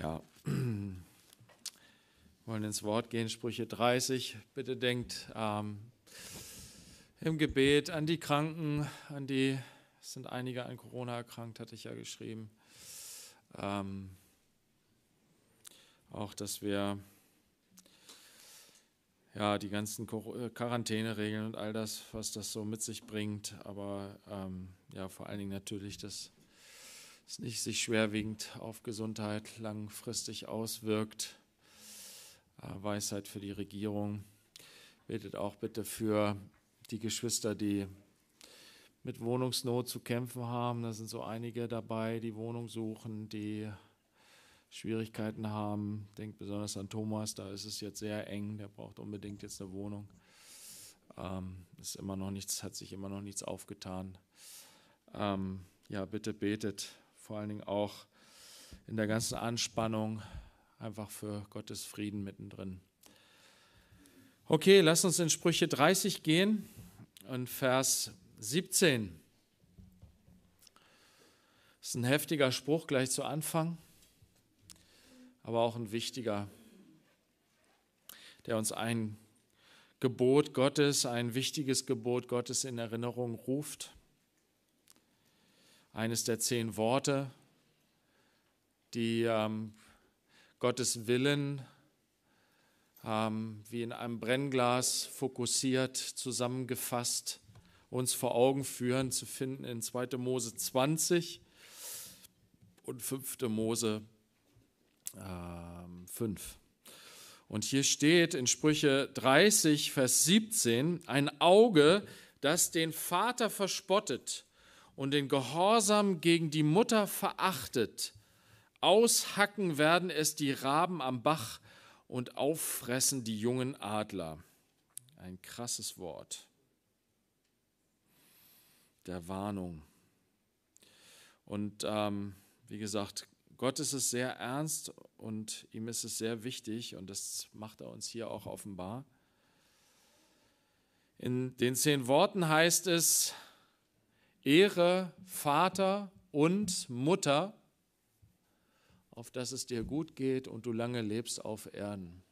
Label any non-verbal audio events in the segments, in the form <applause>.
Ja, wir wollen ins Wort gehen, Sprüche 30. Bitte denkt ähm, im Gebet an die Kranken, an die, es sind einige an Corona erkrankt, hatte ich ja geschrieben. Ähm, auch, dass wir ja, die ganzen äh, Quarantäneregeln und all das, was das so mit sich bringt, aber ähm, ja, vor allen Dingen natürlich das es nicht sich schwerwiegend auf Gesundheit langfristig auswirkt. Äh, Weisheit für die Regierung. Betet auch bitte für die Geschwister, die mit Wohnungsnot zu kämpfen haben. Da sind so einige dabei, die Wohnung suchen, die Schwierigkeiten haben. Denkt besonders an Thomas, da ist es jetzt sehr eng, der braucht unbedingt jetzt eine Wohnung. Ähm, ist immer noch nichts, hat sich immer noch nichts aufgetan. Ähm, ja, bitte betet vor allen Dingen auch in der ganzen Anspannung einfach für Gottes Frieden mittendrin. Okay, lass uns in Sprüche 30 gehen und Vers 17. Das ist ein heftiger Spruch gleich zu Anfang, aber auch ein wichtiger, der uns ein Gebot Gottes, ein wichtiges Gebot Gottes in Erinnerung ruft eines der zehn Worte, die ähm, Gottes Willen ähm, wie in einem Brennglas fokussiert, zusammengefasst uns vor Augen führen, zu finden in 2. Mose 20 und 5. Mose ähm, 5. Und hier steht in Sprüche 30, Vers 17, ein Auge, das den Vater verspottet und den Gehorsam gegen die Mutter verachtet. Aushacken werden es die Raben am Bach und auffressen die jungen Adler. Ein krasses Wort der Warnung. Und ähm, wie gesagt, Gott ist es sehr ernst und ihm ist es sehr wichtig und das macht er uns hier auch offenbar. In den zehn Worten heißt es, Ehre Vater und Mutter, auf dass es dir gut geht und du lange lebst auf Erden.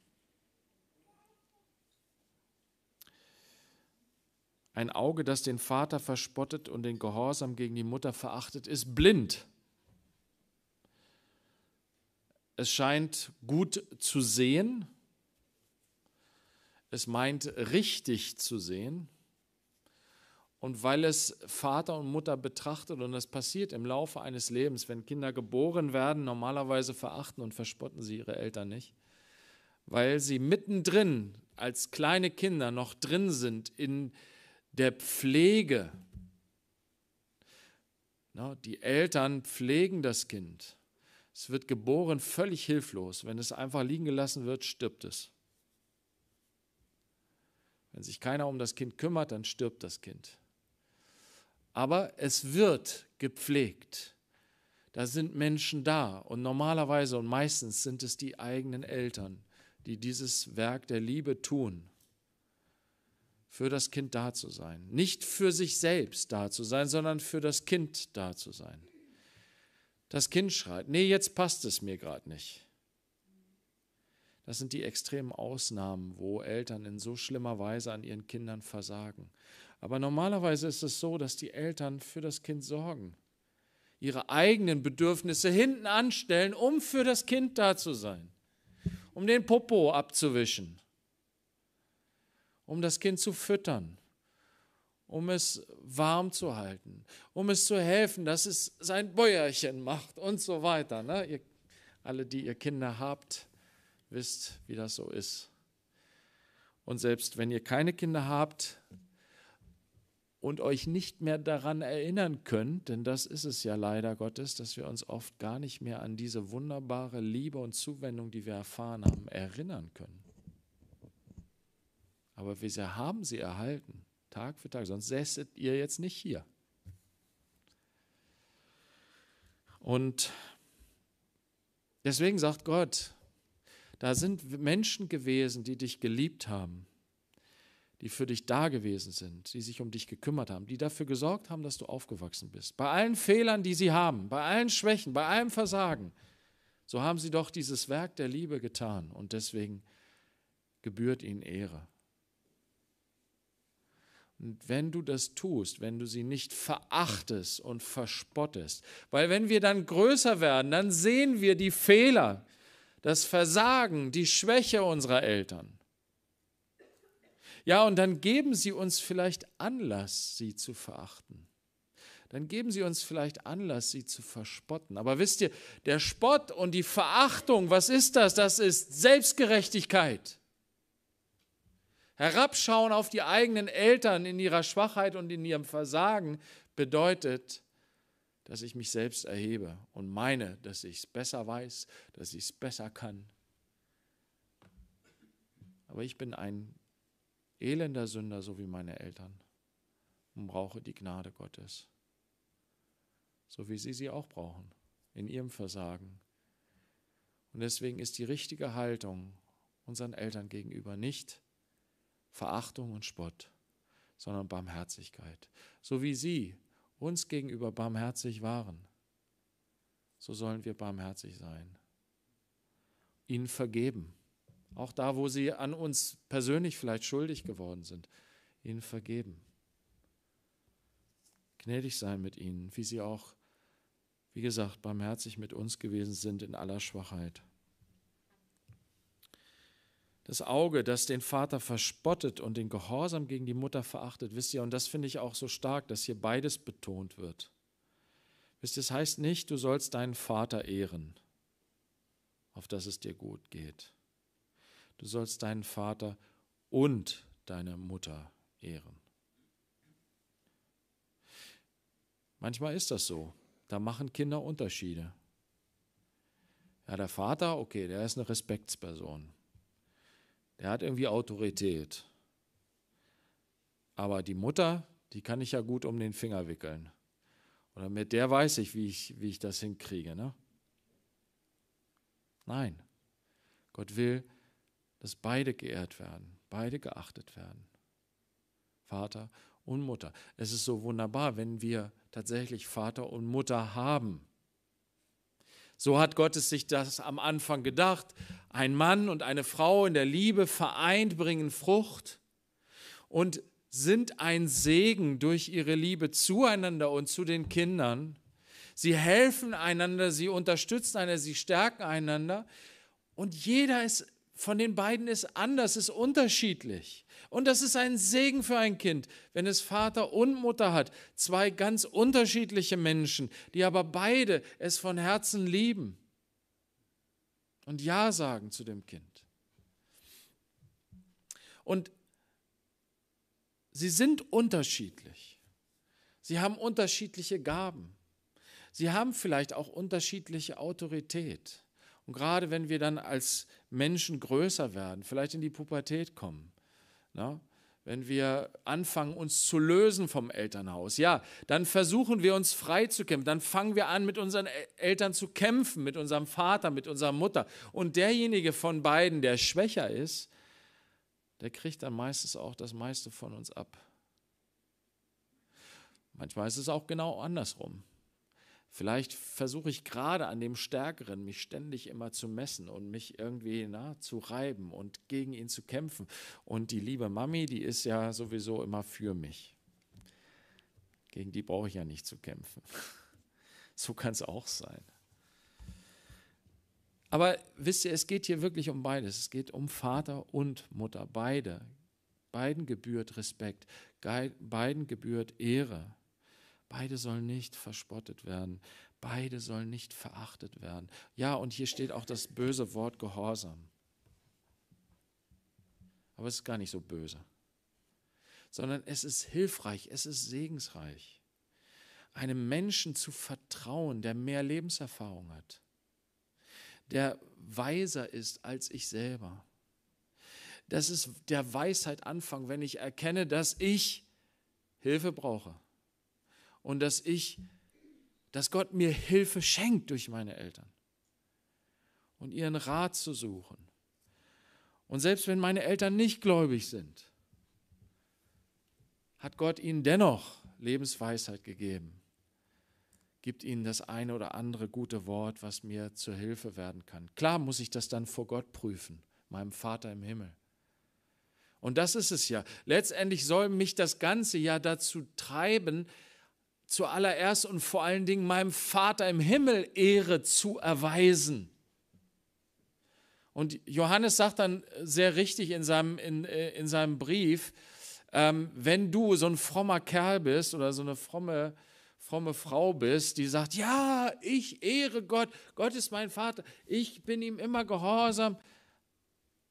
Ein Auge, das den Vater verspottet und den Gehorsam gegen die Mutter verachtet, ist blind. Es scheint gut zu sehen. Es meint richtig zu sehen. Und weil es Vater und Mutter betrachtet, und das passiert im Laufe eines Lebens, wenn Kinder geboren werden, normalerweise verachten und verspotten sie ihre Eltern nicht, weil sie mittendrin als kleine Kinder noch drin sind in der Pflege. Die Eltern pflegen das Kind. Es wird geboren völlig hilflos. Wenn es einfach liegen gelassen wird, stirbt es. Wenn sich keiner um das Kind kümmert, dann stirbt das Kind aber es wird gepflegt. Da sind Menschen da und normalerweise und meistens sind es die eigenen Eltern, die dieses Werk der Liebe tun für das Kind da zu sein. Nicht für sich selbst da zu sein, sondern für das Kind da zu sein. Das Kind schreit, nee, jetzt passt es mir gerade nicht. Das sind die extremen Ausnahmen, wo Eltern in so schlimmer Weise an ihren Kindern versagen. Aber normalerweise ist es so, dass die Eltern für das Kind sorgen, ihre eigenen Bedürfnisse hinten anstellen, um für das Kind da zu sein, um den Popo abzuwischen, um das Kind zu füttern, um es warm zu halten, um es zu helfen, dass es sein Bäuerchen macht und so weiter. Ne? Ihr, alle, die ihr Kinder habt, wisst, wie das so ist. Und selbst wenn ihr keine Kinder habt, und euch nicht mehr daran erinnern könnt, denn das ist es ja leider Gottes, dass wir uns oft gar nicht mehr an diese wunderbare Liebe und Zuwendung, die wir erfahren haben, erinnern können. Aber wir haben sie erhalten, Tag für Tag, sonst säßet ihr jetzt nicht hier. Und deswegen sagt Gott, da sind Menschen gewesen, die dich geliebt haben die für dich da gewesen sind, die sich um dich gekümmert haben, die dafür gesorgt haben, dass du aufgewachsen bist. Bei allen Fehlern, die sie haben, bei allen Schwächen, bei allem Versagen, so haben sie doch dieses Werk der Liebe getan und deswegen gebührt ihnen Ehre. Und wenn du das tust, wenn du sie nicht verachtest und verspottest, weil wenn wir dann größer werden, dann sehen wir die Fehler, das Versagen, die Schwäche unserer Eltern. Ja, und dann geben sie uns vielleicht Anlass, sie zu verachten. Dann geben sie uns vielleicht Anlass, sie zu verspotten. Aber wisst ihr, der Spott und die Verachtung, was ist das? Das ist Selbstgerechtigkeit. Herabschauen auf die eigenen Eltern in ihrer Schwachheit und in ihrem Versagen bedeutet, dass ich mich selbst erhebe und meine, dass ich es besser weiß, dass ich es besser kann. Aber ich bin ein elender Sünder, so wie meine Eltern, und brauche die Gnade Gottes, so wie sie sie auch brauchen, in ihrem Versagen. Und deswegen ist die richtige Haltung unseren Eltern gegenüber nicht Verachtung und Spott, sondern Barmherzigkeit. So wie sie uns gegenüber barmherzig waren, so sollen wir barmherzig sein, ihnen vergeben auch da, wo sie an uns persönlich vielleicht schuldig geworden sind, ihnen vergeben. Gnädig sein mit ihnen, wie sie auch, wie gesagt, barmherzig mit uns gewesen sind in aller Schwachheit. Das Auge, das den Vater verspottet und den Gehorsam gegen die Mutter verachtet, wisst ihr, und das finde ich auch so stark, dass hier beides betont wird. Wisst ihr, es das heißt nicht, du sollst deinen Vater ehren, auf dass es dir gut geht du sollst deinen Vater und deine Mutter ehren. Manchmal ist das so. Da machen Kinder Unterschiede. Ja, der Vater, okay, der ist eine Respektsperson. Der hat irgendwie Autorität. Aber die Mutter, die kann ich ja gut um den Finger wickeln. Oder mit der weiß ich, wie ich, wie ich das hinkriege. Ne? Nein, Gott will, dass beide geehrt werden, beide geachtet werden. Vater und Mutter. Es ist so wunderbar, wenn wir tatsächlich Vater und Mutter haben. So hat Gott es sich das am Anfang gedacht. Ein Mann und eine Frau in der Liebe vereint bringen Frucht und sind ein Segen durch ihre Liebe zueinander und zu den Kindern. Sie helfen einander, sie unterstützen einander, sie stärken einander. Und jeder ist von den beiden ist anders, ist unterschiedlich. Und das ist ein Segen für ein Kind, wenn es Vater und Mutter hat, zwei ganz unterschiedliche Menschen, die aber beide es von Herzen lieben und Ja sagen zu dem Kind. Und sie sind unterschiedlich. Sie haben unterschiedliche Gaben. Sie haben vielleicht auch unterschiedliche Autorität. Und gerade wenn wir dann als Menschen größer werden, vielleicht in die Pubertät kommen, na, ne, wenn wir anfangen, uns zu lösen vom Elternhaus, ja, dann versuchen wir uns frei zu kämpfen, dann fangen wir an, mit unseren Eltern zu kämpfen, mit unserem Vater, mit unserer Mutter. Und derjenige von beiden, der schwächer ist, der kriegt dann meistens auch das meiste von uns ab. Manchmal ist es auch genau andersrum. Vielleicht versuche ich gerade an dem Stärkeren, mich ständig immer zu messen und mich irgendwie na, zu reiben und gegen ihn zu kämpfen. Und die liebe Mami, die ist ja sowieso immer für mich. Gegen die brauche ich ja nicht zu kämpfen. <laughs> So kann es auch sein. Aber wisst ihr, es geht hier wirklich um beides. Es geht um Vater und Mutter, beide. Beiden gebührt Respekt, beiden gebührt Ehre. Beide sollen nicht verspottet werden. Beide sollen nicht verachtet werden. Ja, und hier steht auch das böse Wort Gehorsam. Aber es ist gar nicht so böse, sondern es ist hilfreich, es ist segensreich, einem Menschen zu vertrauen, der mehr Lebenserfahrung hat, der weiser ist als ich selber. Das ist der Weisheit Anfang, wenn ich erkenne, dass ich Hilfe brauche und dass ich, dass Gott mir Hilfe schenkt durch meine Eltern und ihren Rat zu suchen. Und selbst wenn meine Eltern nicht gläubig sind, hat Gott ihnen dennoch Lebensweisheit gegeben, gibt ihnen das eine oder andere gute Wort, was mir zur Hilfe werden kann. Klar muss ich das dann vor Gott prüfen, meinem Vater im Himmel. Und das ist es ja. Letztendlich soll mich das Ganze ja dazu treiben, zuallererst und vor allen Dingen meinem Vater im Himmel Ehre zu erweisen. Und Johannes sagt dann sehr richtig in seinem, in, äh, in seinem Brief, ähm, wenn du so ein frommer Kerl bist oder so eine fromme, fromme Frau bist, die sagt, ja, ich ehre Gott, Gott ist mein Vater, ich bin ihm immer gehorsam,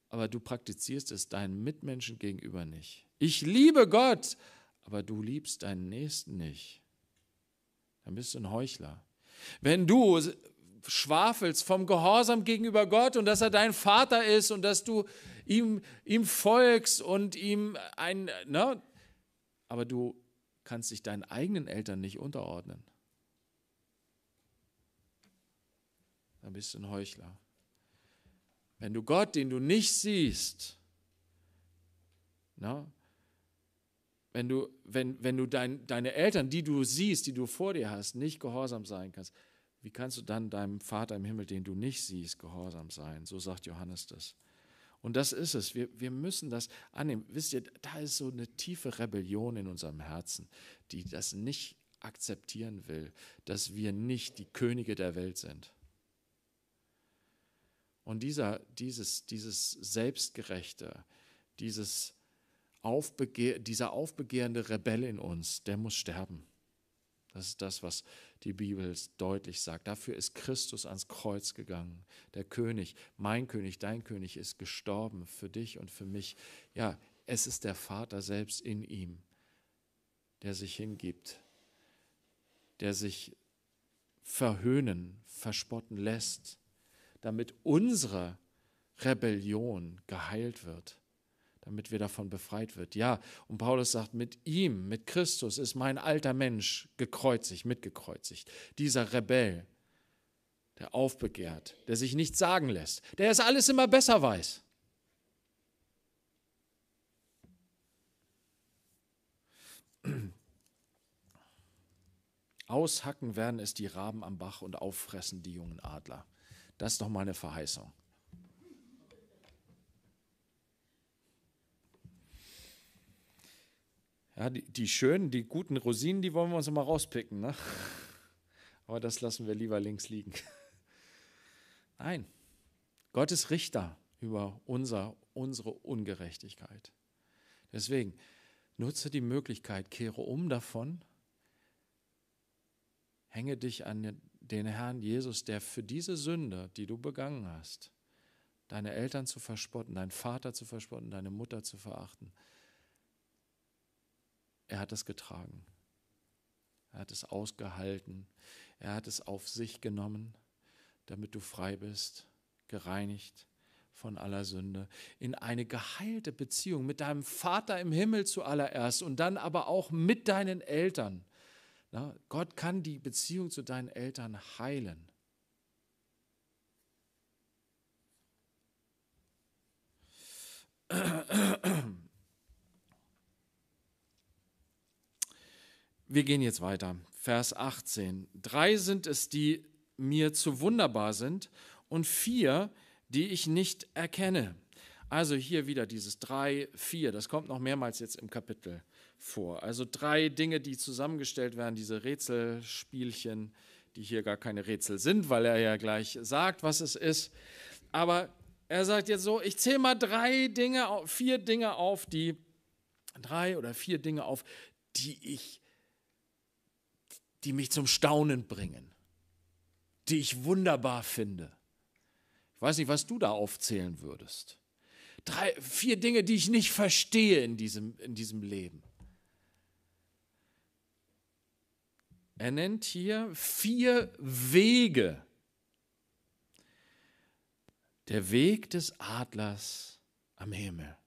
aber du praktizierst es deinen Mitmenschen gegenüber nicht. Ich liebe Gott, aber du liebst deinen Nächsten nicht dann bist du ein Heuchler. Wenn du schwafelst vom Gehorsam gegenüber Gott und dass er dein Vater ist und dass du ihm, ihm folgst und ihm ein, ne? aber du kannst dich deinen eigenen Eltern nicht unterordnen, dann bist du ein Heuchler. Wenn du Gott, den du nicht siehst, ne? wenn du, wenn, wenn du dein, deine Eltern, die du siehst, die du vor dir hast, nicht gehorsam sein kannst, wie kannst du dann deinem Vater im Himmel, den du nicht siehst, gehorsam sein? So sagt Johannes das. Und das ist es. Wir, wir müssen das annehmen. Wisst ihr, da ist so eine tiefe Rebellion in unserem Herzen, die das nicht akzeptieren will, dass wir nicht die Könige der Welt sind. Und dieser, dieses, dieses Selbstgerechte, dieses Aufbegehr, dieser aufbegehrende Rebell in uns, der muss sterben. Das ist das, was die Bibel deutlich sagt. Dafür ist Christus ans Kreuz gegangen. Der König, mein König, dein König ist gestorben für dich und für mich. Ja, es ist der Vater selbst in ihm, der sich hingibt, der sich verhöhnen, verspotten lässt, damit unsere Rebellion geheilt wird damit wir davon befreit wird. Ja, und Paulus sagt, mit ihm, mit Christus ist mein alter Mensch gekreuzigt, mitgekreuzigt. Dieser Rebell, der aufbegehrt, der sich nichts sagen lässt, der es alles immer besser weiß. Aushacken werden es die Raben am Bach und auffressen die jungen Adler. Das ist doch mal eine Verheißung. Ja, die, die schönen, die guten Rosinen, die wollen wir uns immer rauspicken. Ne? <laughs> Aber das lassen wir lieber links liegen. <laughs> Nein, Gott ist Richter über unser, unsere Ungerechtigkeit. Deswegen nutze die Möglichkeit, kehre um davon, hänge dich an den Herrn Jesus, der für diese Sünde, die du begangen hast, deine Eltern zu verspotten, deinen Vater zu verspotten, deine Mutter zu verachten, er hat es getragen. Er hat es ausgehalten. Er hat es auf sich genommen, damit du frei bist, gereinigt von aller Sünde, in eine geheilte Beziehung mit deinem Vater im Himmel zuallererst und dann aber auch mit deinen Eltern. Na, Gott kann die Beziehung zu deinen Eltern heilen. <clears throat> Wir gehen jetzt weiter. Vers 18. Drei sind es, die mir zu wunderbar sind und vier, die ich nicht erkenne. Also hier wieder dieses drei, vier. Das kommt noch mehrmals jetzt im Kapitel vor. Also drei Dinge, die zusammengestellt werden, diese Rätselspielchen, die hier gar keine Rätsel sind, weil er ja gleich sagt, was es ist. Aber er sagt jetzt so, ich zähle mal drei Dinge, vier Dinge auf, die, drei oder vier Dinge auf, die ich die mich zum Staunen bringen, die ich wunderbar finde. Ich weiß nicht, was du da aufzählen würdest. Drei, vier Dinge, die ich nicht verstehe in diesem, in diesem Leben. Er nennt hier vier Wege. Der Weg des Adlers am Himmel.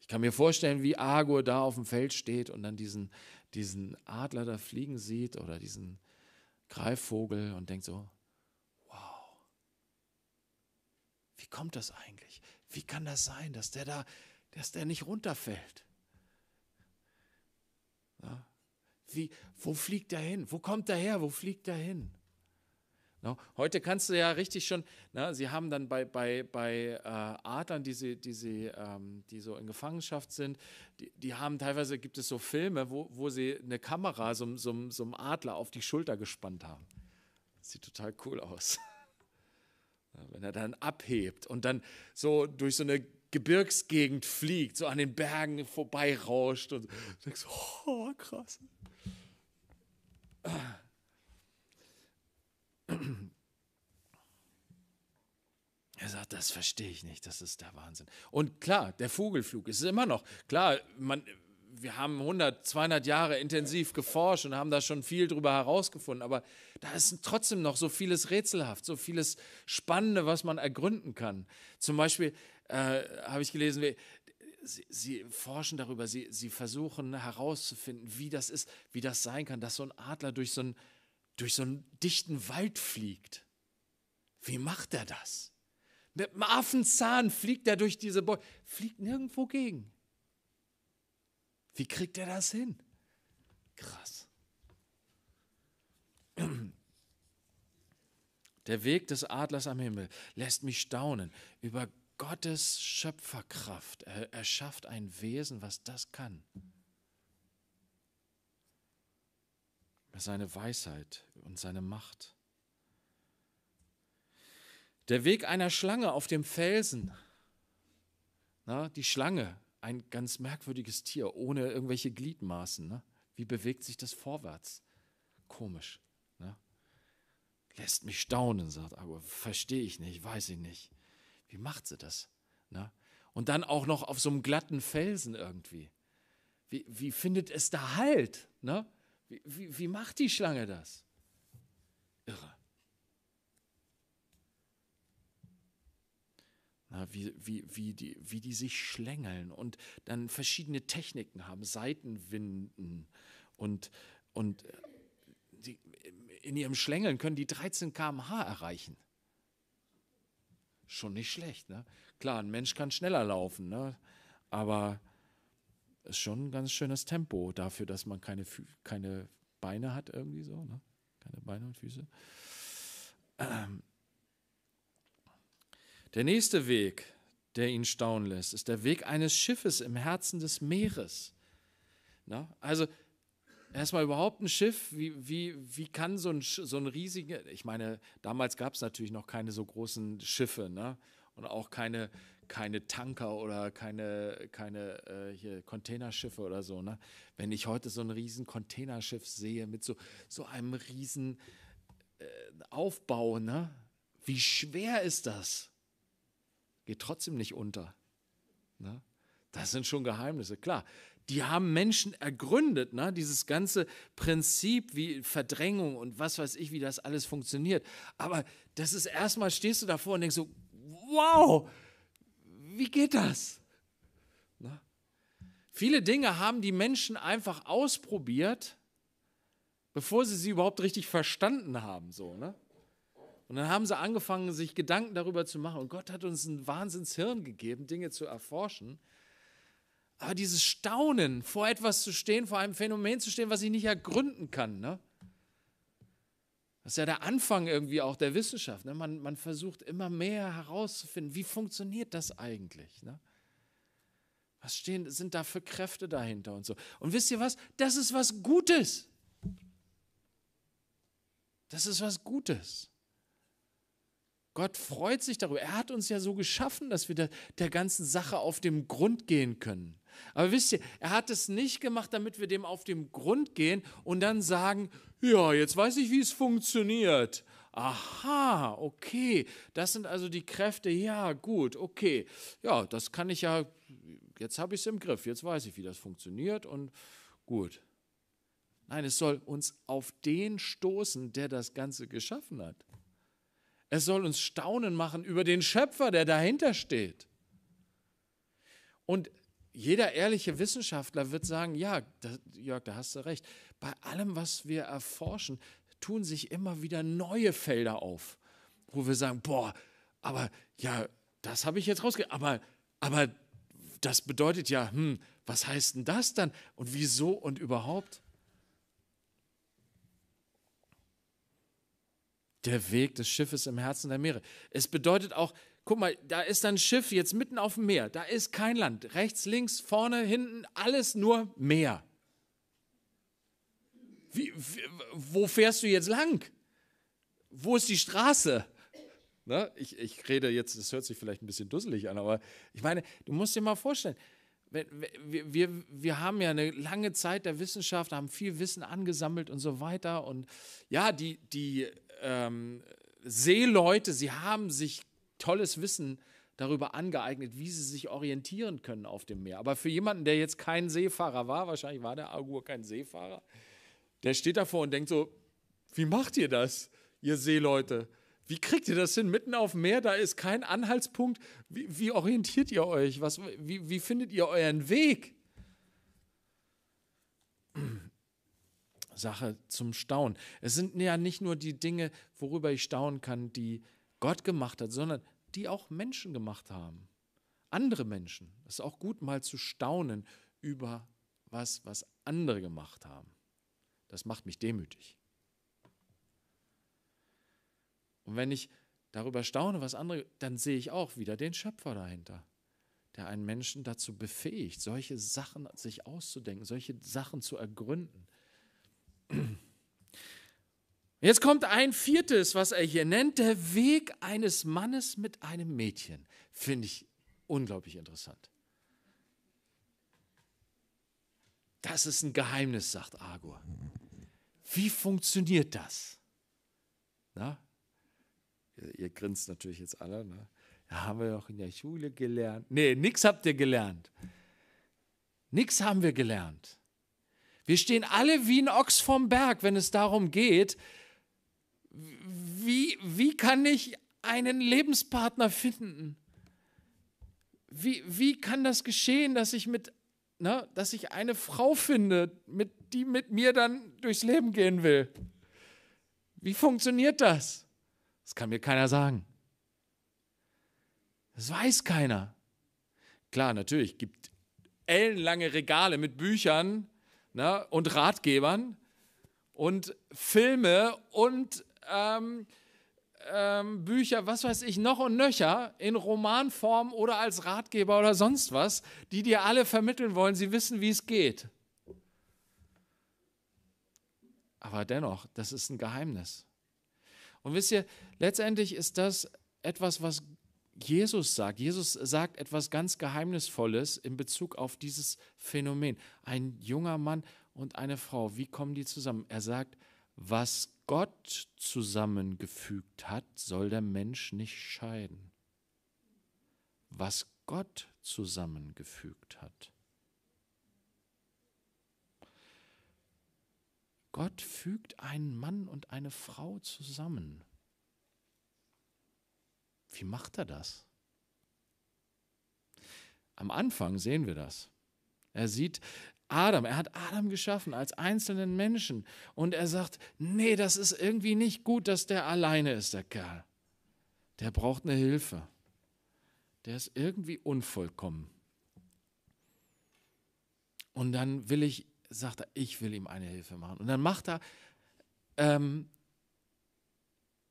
Ich kann mir vorstellen, wie Agur da auf dem Feld steht und dann diesen diesen Adler da fliegen sieht oder diesen Greifvogel und denkt so, wow, wie kommt das eigentlich? Wie kann das sein, dass der da, dass der nicht runterfällt? Ja? Wie, wo fliegt der hin? Wo kommt der her? Wo fliegt der hin? Ne? Heute kannst du ja richtig schon, na, ne, sie haben dann bei, bei, bei äh, Adlern, die, sie, die, sie, ähm, die so in Gefangenschaft sind, die, die, haben teilweise, gibt es so Filme, wo, wo sie eine Kamera so, so, so einem Adler auf die Schulter gespannt haben. Sieht total cool aus. <laughs> Wenn er dann abhebt und dann so durch so eine Gebirgsgegend fliegt, so an den Bergen vorbeirauscht und denkst, oh, krass. Er sagt, das verstehe ich nicht, das ist der Wahnsinn. Und klar, der Vogelflug ist es immer noch, klar, man, wir haben 100, 200 Jahre intensiv geforscht und haben da schon viel drüber herausgefunden, aber da ist trotzdem noch so vieles rätselhaft, so vieles Spannende, was man ergründen kann. Zum Beispiel äh, habe ich gelesen, wie, Sie, sie, forschen darüber, sie, sie versuchen herauszufinden, wie das ist, wie das sein kann, dass so ein Adler durch so einen durch so einen dichten Wald fliegt. Wie macht er das? Mit dem Affenzahn fliegt er durch diese Bäume, fliegt nirgendwo gegen. Wie kriegt er das hin? Krass. Der Weg des Adlers am Himmel lässt mich staunen über Gottes Schöpferkraft. Er schafft ein Wesen, was das kann. seine Weisheit und seine Macht. Der Weg einer Schlange auf dem Felsen. Na, die Schlange, ein ganz merkwürdiges Tier, ohne irgendwelche Gliedmaßen. Ne? Wie bewegt sich das vorwärts? Komisch. Ne? Lässt mich staunen, sagt aber verstehe ich nicht, weiß ich nicht. Wie macht sie das? Ne? Und dann auch noch auf so einem glatten Felsen irgendwie. Wie, wie findet es da Halt? Ne? Wie, wie, macht die Schlange das? Irre. Na, wie, wie, wie, die, wie die sich schlängeln und dann verschiedene Techniken haben, Seitenwinden und, und äh, die, in ihrem Schlängeln können die 13 km/h erreichen. Schon nicht schlecht, ne? Klar, ein Mensch kann schneller laufen, ne? aber ist schon ein ganz schönes Tempo dafür, dass man keine, keine Beine hat irgendwie so, ne? keine Beine und Füße. Ähm der nächste Weg, der ihn staunen lässt, ist der Weg eines Schiffes im Herzen des Meeres. Na? Also erstmal überhaupt ein Schiff, wie, wie, wie kann so ein, so ein riesiger, ich meine, damals gab es natürlich noch keine so großen Schiffe ne? und auch keine, keine Tanker oder keine, keine äh, hier Containerschiffe oder so. Ne? Wenn ich heute so ein riesen Containerschiff sehe mit so, so einem riesen äh, Aufbau, ne? wie schwer ist das? Geht trotzdem nicht unter. Ne? Das sind schon Geheimnisse, klar. Die haben Menschen ergründet, ne? dieses ganze Prinzip wie Verdrängung und was weiß ich, wie das alles funktioniert. Aber das ist erstmal, stehst du davor und denkst so, wow, wie geht das? Na? Viele Dinge haben die Menschen einfach ausprobiert, bevor sie sie überhaupt richtig verstanden haben. So, ne? Und dann haben sie angefangen, sich Gedanken darüber zu machen. Und Gott hat uns ein Wahnsinnshirn gegeben, Dinge zu erforschen. Aber dieses Staunen, vor etwas zu stehen, vor einem Phänomen zu stehen, was ich nicht ergründen kann, ne? Das ist ja der Anfang irgendwie auch der Wissenschaft. Ne? Man, man versucht immer mehr herauszufinden, wie funktioniert das eigentlich? Ne? Was stehen, sind da für Kräfte dahinter und so. Und wisst ihr was? Das ist was Gutes. Das ist was Gutes. Gott freut sich darüber. Er hat uns ja so geschaffen, dass wir der, der ganzen Sache auf den Grund gehen können. Aber wisst ihr, er hat es nicht gemacht, damit wir dem auf den Grund gehen und dann sagen, ja, jetzt weiß ich, wie es funktioniert. Aha, okay, das sind also die Kräfte, ja, gut, okay. Ja, das kann ich ja, jetzt habe ich es im Griff, jetzt weiß ich, wie das funktioniert und gut. Nein, es soll uns auf den stoßen, der das Ganze geschaffen hat. Es soll uns staunen machen über den Schöpfer, der dahinter steht. Und jeder ehrliche Wissenschaftler wird sagen, ja, das, Jörg, da hast du recht. Bei allem, was wir erforschen, tun sich immer wieder neue Felder auf, wo wir sagen, boah, aber ja, das habe ich jetzt rausge... Aber, aber das bedeutet ja, hm, was heißt denn das dann? Und wieso und überhaupt? Der Weg des Schiffes im Herzen der Meere. Es bedeutet auch, Guck mal, da ist ein Schiff jetzt mitten auf dem Meer. Da ist kein Land. Rechts, links, vorne, hinten, alles nur Meer. Wie, wo fährst du jetzt lang? Wo ist die Straße? Ne? Ich, ich rede jetzt, das hört sich vielleicht ein bisschen dusselig an, aber ich meine, du musst dir mal vorstellen, wir, wir, wir haben ja eine lange Zeit der Wissenschaft, haben viel Wissen angesammelt und so weiter. Und ja, die, die ähm, Seeleute, sie haben sich tolles Wissen darüber angeeignet, wie sie sich orientieren können auf dem Meer. Aber für jemanden, der jetzt kein Seefahrer war, wahrscheinlich war der Agur kein Seefahrer, der steht davor und denkt so, wie macht ihr das, ihr Seeleute? Wie kriegt ihr das hin? Mitten auf dem Meer, da ist kein Anhaltspunkt. Wie, wie orientiert ihr euch? Was, wie, wie findet ihr euren Weg? <clears throat> Sache zum Staunen. Es sind ja nicht nur die Dinge, worüber ich staunen kann, die Gott gemacht hat, sondern die auch Menschen gemacht haben. Andere Menschen. Es ist auch gut, mal zu staunen über was, was andere gemacht haben. Das macht mich demütig. Und wenn ich darüber staune, was andere, dann sehe ich auch wieder den Schöpfer dahinter, der einen Menschen dazu befähigt, solche Sachen sich auszudenken, solche Sachen zu ergründen. Jetzt kommt ein viertes, was er hier nennt, der Weg eines Mannes mit einem Mädchen. Finde ich unglaublich interessant. Das ist ein Geheimnis, sagt Agur. Wie funktioniert das? Na? Ihr, ihr grinst natürlich jetzt alle. Ne? Ja, haben wir doch in der Schule gelernt. Nee, nichts habt ihr gelernt. Nichts haben wir gelernt. Wir stehen alle wie ein Ochs vom Berg, wenn es darum geht, wie, wie kann ich einen Lebenspartner finden? Wie, wie kann das geschehen, dass ich mit, ne, dass ich eine Frau finde, mit, die mit mir dann durchs Leben gehen will? Wie funktioniert das? Das kann mir keiner sagen. Das weiß keiner. Klar, natürlich gibt ellenlange Regale mit Büchern ne, und Ratgebern und Filme und ähm, ähm, Bücher, was weiß ich, noch und nöcher in Romanform oder als Ratgeber oder sonst was, die dir alle vermitteln wollen, sie wissen, wie es geht. Aber dennoch, das ist ein Geheimnis. Und wisst ihr, letztendlich ist das etwas, was Jesus sagt. Jesus sagt etwas ganz Geheimnisvolles in Bezug auf dieses Phänomen. Ein junger Mann und eine Frau, wie kommen die zusammen? Er sagt, was Gott zusammengefügt hat, soll der Mensch nicht scheiden. Was Gott zusammengefügt hat. Gott fügt einen Mann und eine Frau zusammen. Wie macht er das? Am Anfang sehen wir das. Er sieht Adam. Er hat Adam geschaffen als einzelnen Menschen. Und er sagt, nee, das ist irgendwie nicht gut, dass der alleine ist, der Kerl. Der braucht eine Hilfe. Der ist irgendwie unvollkommen. Und dann will ich, sagt er, ich will ihm eine Hilfe machen. Und dann macht er, ähm,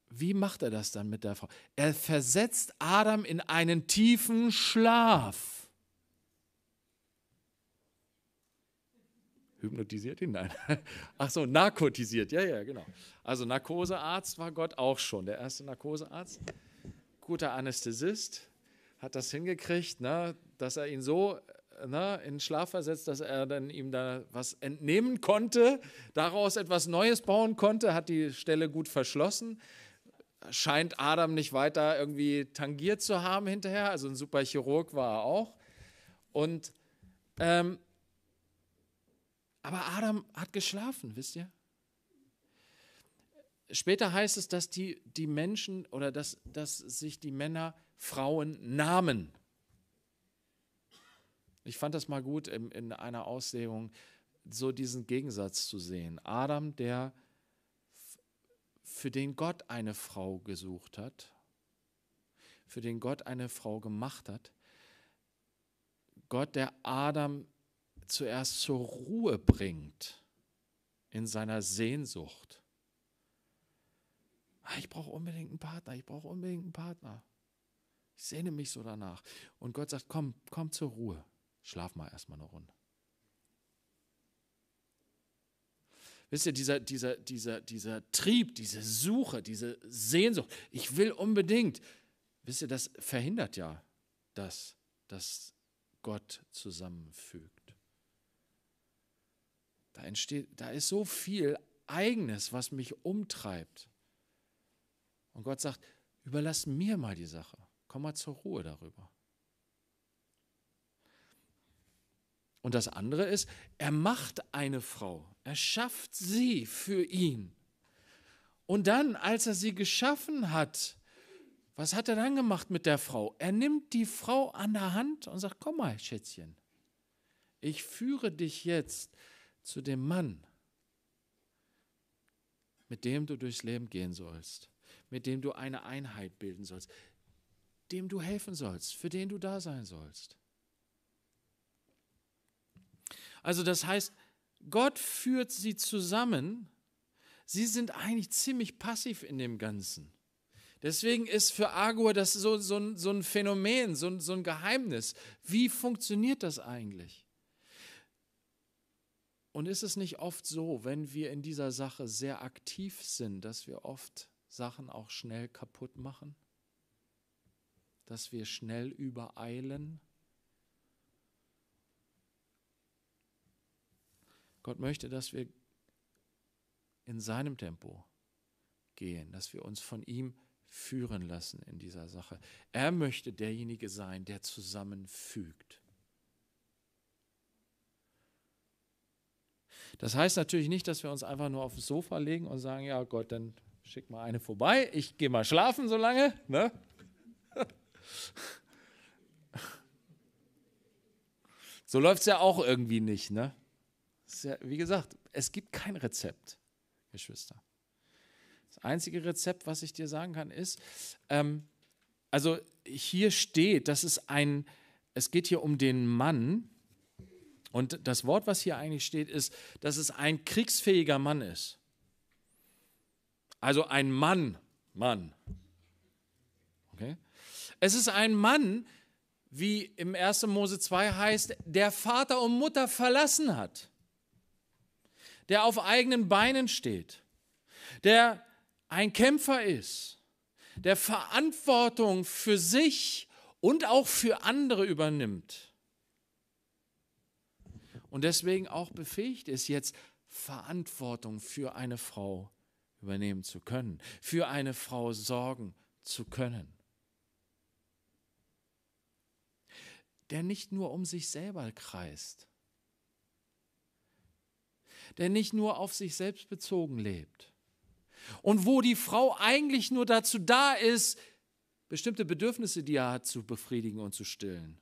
wie macht er das dann mit der Frau? Er versetzt Adam in einen tiefen Schlaf. hypnotisiert ihn? <laughs> Nein. Ach so, narkotisiert. Ja, ja, genau. Also Narkosearzt war Gott auch schon, der erste Narkosearzt. Guter Anästhesist, hat das hingekriegt, ne, dass er ihn so ne, in Schlaf versetzt, dass er dann ihm da was entnehmen konnte, daraus etwas Neues bauen konnte, hat die Stelle gut verschlossen. Scheint Adam nicht weiter irgendwie tangiert zu haben hinterher, also ein super Chirurg war er auch. Und ähm, aber Adam hat geschlafen, wisst ihr? Später heißt es, dass die, die Menschen oder dass, dass sich die Männer Frauen nahmen. Ich fand das mal gut in, in einer Auslegung, so diesen Gegensatz zu sehen. Adam, der für den Gott eine Frau gesucht hat, für den Gott eine Frau gemacht hat, Gott, der Adam zuerst zur Ruhe bringt in seiner Sehnsucht. Ah, ich brauche unbedingt einen Partner, ich brauche unbedingt einen Partner. Ich sehne mich so danach. Und Gott sagt, komm, komm zur Ruhe. Schlaf mal erstmal eine Runde. Wisst ihr, dieser, dieser, dieser, dieser Trieb, diese Suche, diese Sehnsucht, ich will unbedingt, wisst ihr, das verhindert ja, dass, dass Gott zusammenfügt. Da entsteht, da ist so viel eigenes, was mich umtreibt. Und Gott sagt, überlass mir mal die Sache. Komm mal zur Ruhe darüber. Und das andere ist, er macht eine Frau, er schafft sie für ihn. Und dann, als er sie geschaffen hat, was hat er dann gemacht mit der Frau? Er nimmt die Frau an der Hand und sagt, komm mal, Schätzchen, ich führe dich jetzt zu dem Mann, mit dem du durchs Leben gehen sollst, mit dem du eine Einheit bilden sollst, dem du helfen sollst, für den du da sein sollst. Also das heißt, Gott führt sie zusammen. Sie sind eigentlich ziemlich passiv in dem Ganzen. Deswegen ist für Agur das so, so, so ein Phänomen, so, so ein Geheimnis. Wie funktioniert das eigentlich? Und ist es nicht oft so, wenn wir in dieser Sache sehr aktiv sind, dass wir oft Sachen auch schnell kaputt machen? Dass wir schnell übereilen? Gott möchte, dass wir in seinem Tempo gehen, dass wir uns von ihm führen lassen in dieser Sache. Er möchte derjenige sein, der zusammenfügt. Das heißt natürlich nicht, dass wir uns einfach nur aufs Sofa legen und sagen, ja Gott, dann schick mal eine vorbei, ich gehe mal schlafen so lange. Ne? <laughs> So läuft es ja auch irgendwie nicht. Ne? Ja, wie gesagt, es gibt kein Rezept, Geschwister. Das einzige Rezept, was ich dir sagen kann, ist, ähm, also hier steht, dass es ein, es geht hier um den Mann, und das Wort, was hier eigentlich steht, ist, dass es ein kriegsfähiger Mann ist. Also ein Mann, Mann. Okay? Es ist ein Mann, wie im 1. Mose 2 heißt, der Vater und Mutter verlassen hat, der auf eigenen Beinen steht, der ein Kämpfer ist, der Verantwortung für sich und auch für andere übernimmt und deswegen auch befähigt ist, jetzt Verantwortung für eine Frau übernehmen zu können, für eine Frau sorgen zu können. Der nicht nur um sich selber kreist, der nicht nur auf sich selbst bezogen lebt und wo die Frau eigentlich nur dazu da ist, bestimmte Bedürfnisse, die er hat, zu befriedigen und zu stillen.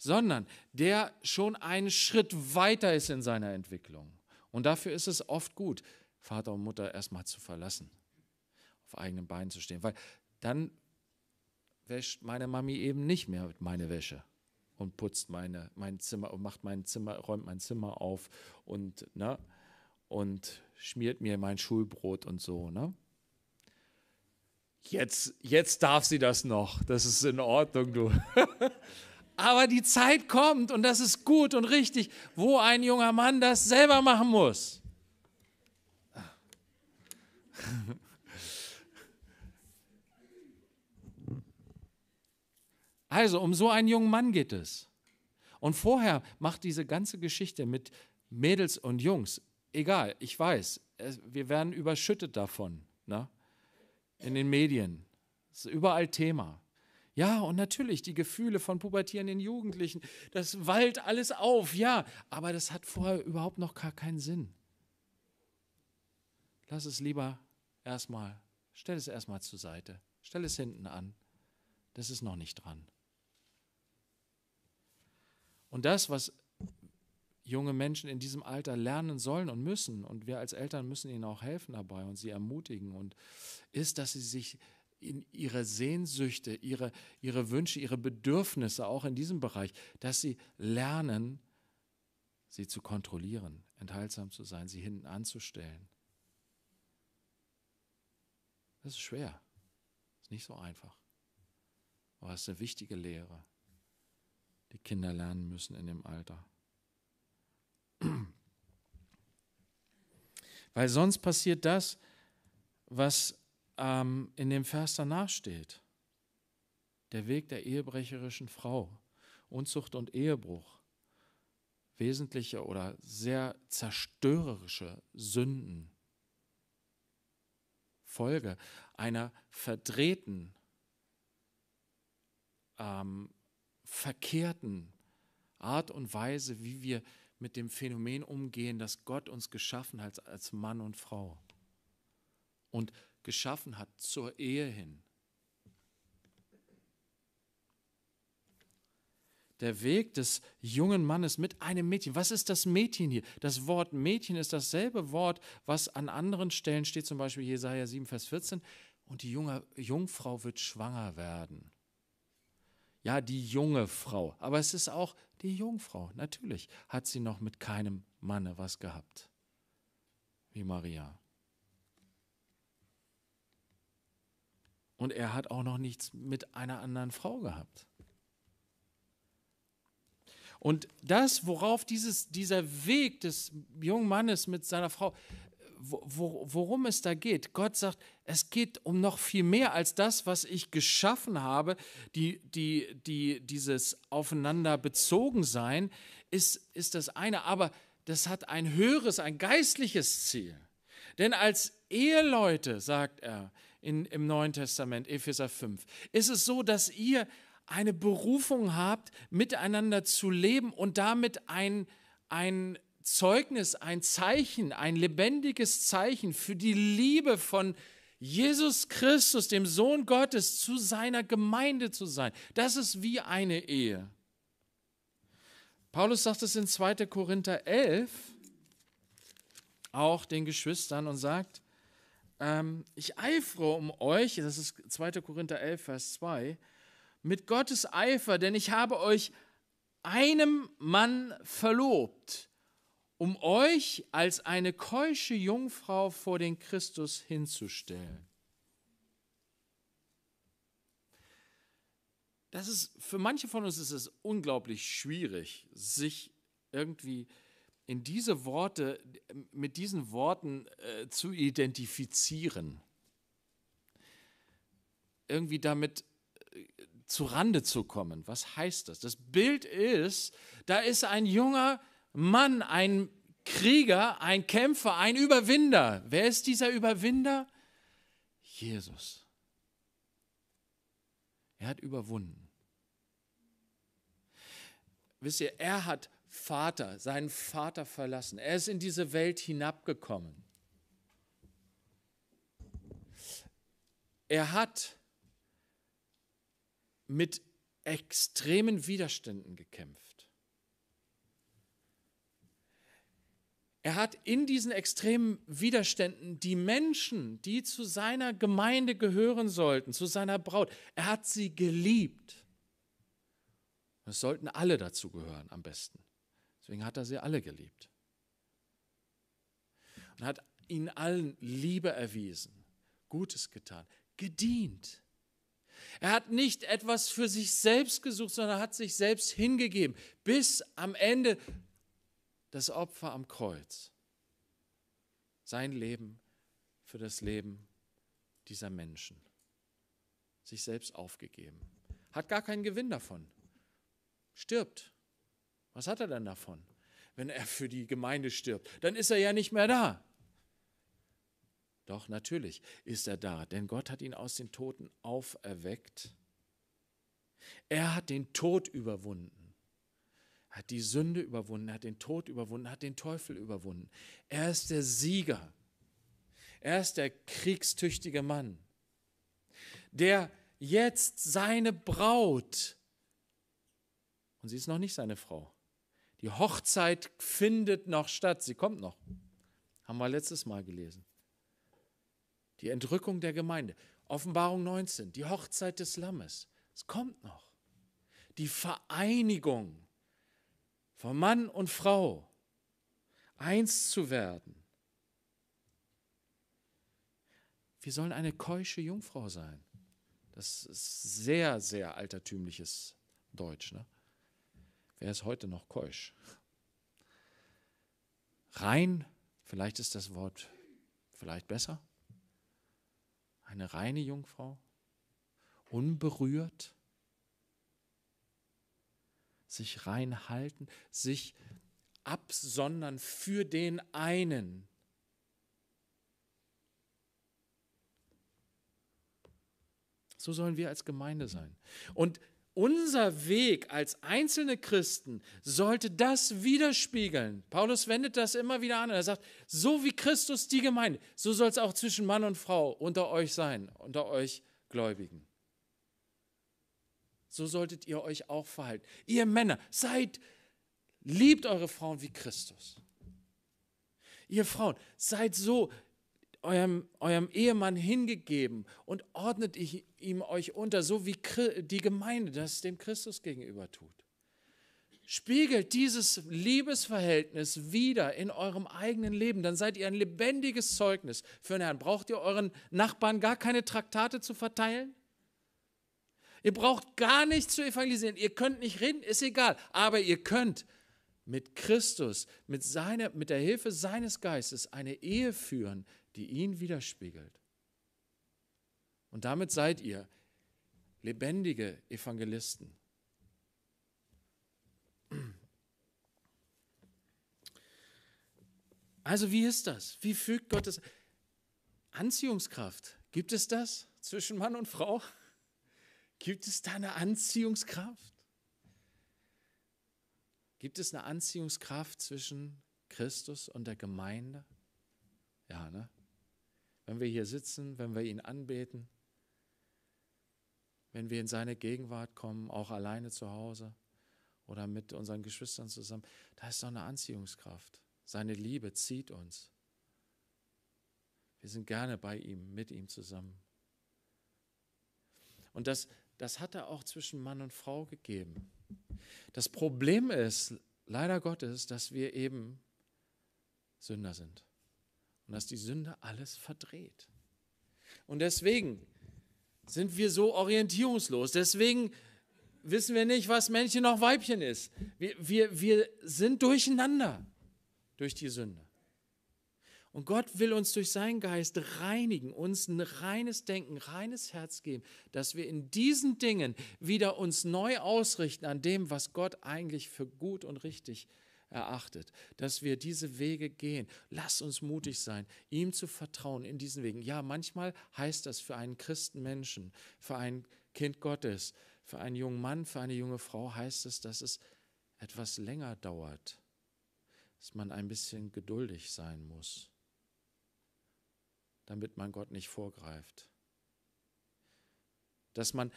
sondern der schon einen Schritt weiter ist in seiner Entwicklung. Und dafür ist es oft gut, Vater und Mutter erstmal zu verlassen, auf eigenen Beinen zu stehen, weil dann wäscht meine Mami eben nicht mehr meine Wäsche und putzt meine, mein Zimmer und macht mein Zimmer, räumt mein Zimmer auf und, ne, und schmiert mir mein Schulbrot und so, ne? Jetzt, jetzt darf sie das noch. Das ist in Ordnung, du. <laughs> Aber die Zeit kommt und das ist gut und richtig, wo ein junger Mann das selber machen muss. <laughs> Also, um so einen jungen Mann geht es. Und vorher macht diese ganze Geschichte mit Mädels und Jungs, egal, ich weiß, wir werden überschüttet davon, ne? in den Medien. Das ist überall Thema. Ja, und natürlich die Gefühle von pubertierenden Jugendlichen, das wallt alles auf, ja, aber das hat vorher überhaupt noch gar keinen Sinn. Lass es lieber erstmal, stell es erstmal zur Seite, stell es hinten an. Das ist noch nicht dran. Und das, was junge Menschen in diesem Alter lernen sollen und müssen, und wir als Eltern müssen ihnen auch helfen dabei und sie ermutigen, und ist, dass sie sich in ihre Sehnsüchte, ihre, ihre Wünsche, ihre Bedürfnisse, auch in diesem Bereich, dass sie lernen, sie zu kontrollieren, enthaltsam zu sein, sie hinten anzustellen. Das ist schwer, Das ist nicht so einfach. Aber es ist eine wichtige Lehre, die Kinder lernen müssen in dem Alter. <clears throat> Weil sonst passiert das, was ähm, in dem Vers danach steht. Der Weg der ehebrecherischen Frau, Unzucht und Ehebruch, wesentliche oder sehr zerstörerische Sünden. Folge einer verdrehten, ähm, verkehrten Art und Weise, wie wir mit dem Phänomen umgehen, dass Gott uns geschaffen hat als Mann und Frau. Und geschaffen hat, zur Ehe hin. Der Weg des jungen Mannes mit einem Mädchen. Was ist das Mädchen hier? Das Wort Mädchen ist dasselbe Wort, was an anderen Stellen steht, zum Beispiel Jesaja 7, Vers 14. Und die junge, Jungfrau wird schwanger werden. Ja, die junge Frau. Aber es ist auch die Jungfrau. Natürlich hat sie noch mit keinem Manne was gehabt. Wie Maria. Und er hat auch noch nichts mit einer anderen Frau gehabt. Und das, worauf dieses, dieser Weg des jungen Mannes mit seiner Frau, wo, worum es da geht, Gott sagt, es geht um noch viel mehr als das, was ich geschaffen habe. Die, die, die, dieses Aufeinanderbezogensein ist, ist das eine, aber das hat ein höheres, ein geistliches Ziel. Denn als Eheleute, sagt er, in, im Neuen Testament, Epheser 5. Ist es so, dass ihr eine Berufung habt, miteinander zu leben und damit ein, ein Zeugnis, ein Zeichen, ein lebendiges Zeichen für die Liebe von Jesus Christus, dem Sohn Gottes, zu seiner Gemeinde zu sein. Das ist wie eine Ehe. Paulus sagt es in 2. Korinther 11 auch den Geschwistern und sagt, ähm, ich eifere um euch, das ist 2. Korinther 11, Vers 2, mit Gottes Eifer, denn ich habe euch einem Mann verlobt, um euch als eine keusche Jungfrau vor den Christus hinzustellen. Das ist, für manche von uns ist es unglaublich schwierig, sich irgendwie zu in diese Worte, mit diesen Worten äh, zu identifizieren, irgendwie damit äh, zu Rande zu kommen. Was heißt das? Das Bild ist, da ist ein junger Mann, ein Krieger, ein Kämpfer, ein Überwinder. Wer ist dieser Überwinder? Jesus. Er hat überwunden. Wisst ihr, er hat Vater, seinen Vater verlassen. Er ist in diese Welt hinabgekommen. Er hat mit extremen Widerständen gekämpft. Er hat in diesen extremen Widerständen die Menschen, die zu seiner Gemeinde gehören sollten, zu seiner Braut, er hat sie geliebt. Es sollten alle dazu gehören am besten. Deswegen hat er sie alle geliebt. Und hat ihnen allen Liebe erwiesen, Gutes getan, gedient. Er hat nicht etwas für sich selbst gesucht, sondern hat sich selbst hingegeben, bis am Ende das Opfer am Kreuz. Sein Leben für das Leben dieser Menschen. Sich selbst aufgegeben. Hat gar keinen Gewinn davon. Stirbt. Was hat er denn davon? wenn er für die Gemeinde stirbt. Dann ist er ja nicht mehr da. Doch natürlich ist er da, denn Gott hat ihn aus den Toten auferweckt. Er hat den Tod überwunden, hat die Sünde überwunden, hat den Tod überwunden, hat den Teufel überwunden. Er ist der Sieger. Er ist der kriegstüchtige Mann, der jetzt seine Braut, und sie ist noch nicht seine Frau, die Hochzeit findet noch statt, sie kommt noch. Haben wir letztes Mal gelesen. Die Entrückung der Gemeinde. Offenbarung 19, die Hochzeit des Lammes. Es kommt noch. Die Vereinigung von Mann und Frau, eins zu werden. Wir sollen eine keusche Jungfrau sein. Das ist sehr, sehr altertümliches Deutsch. Ne? Wer ist heute noch keusch? Rein, vielleicht ist das Wort vielleicht besser. Eine reine Jungfrau, unberührt, sich reinhalten, sich absondern für den einen. So sollen wir als Gemeinde sein. Und unser Weg als einzelne Christen sollte das widerspiegeln. Paulus wendet das immer wieder an er sagt, so wie Christus die Gemeinde, so soll es auch zwischen Mann und Frau unter euch sein, unter euch Gläubigen. So solltet ihr euch auch verhalten. Ihr Männer, seid, liebt eure Frauen wie Christus. Ihr Frauen, seid so, eurem, eurem Ehemann hingegeben und ordnet ich, ihm euch unter, so wie die Gemeinde das dem Christus gegenüber tut. Spiegelt dieses Liebesverhältnis wieder in eurem eigenen Leben, dann seid ihr ein lebendiges Zeugnis für den Herrn. Braucht ihr euren Nachbarn gar keine Traktate zu verteilen? Ihr braucht gar nicht zu evangelisieren. Ihr könnt nicht reden, ist egal. Aber ihr könnt mit Christus, mit, seiner, mit der Hilfe seines Geistes eine Ehe führen, die ihn widerspiegelt. Und damit seid ihr lebendige Evangelisten. Also wie ist das? Wie fügt Gottes Anziehungskraft? Gibt es das zwischen Mann und Frau? Gibt es da eine Anziehungskraft? Gibt es eine Anziehungskraft zwischen Christus und der Gemeinde? Ja, ne? wenn wir hier sitzen, wenn wir ihn anbeten, wenn wir in seine Gegenwart kommen, auch alleine zu Hause oder mit unseren Geschwistern zusammen. Da ist doch eine Anziehungskraft. Seine Liebe zieht uns. Wir sind gerne bei ihm, mit ihm zusammen. Und das, das hat er auch zwischen Mann und Frau gegeben. Das Problem ist, leider Gottes, dass wir eben Sünder sind und dass die Sünde alles verdreht. Und deswegen sind wir so orientierungslos. Deswegen wissen wir nicht, was Männchen noch Weibchen ist. Wir, wir, wir sind durcheinander durch die Sünde. Und Gott will uns durch seinen Geist reinigen, uns ein reines Denken, reines Herz geben, dass wir in diesen Dingen wieder uns neu ausrichten an dem, was Gott eigentlich für gut und richtig hält erachtet, dass wir diese Wege gehen. Lass uns mutig sein, ihm zu vertrauen in diesen Wegen. Ja, manchmal heißt das für einen Christenmenschen, für ein Kind Gottes, für einen jungen Mann, für eine junge Frau heißt es, dass es etwas länger dauert, dass man ein bisschen geduldig sein muss, damit man Gott nicht vorgreift. Dass man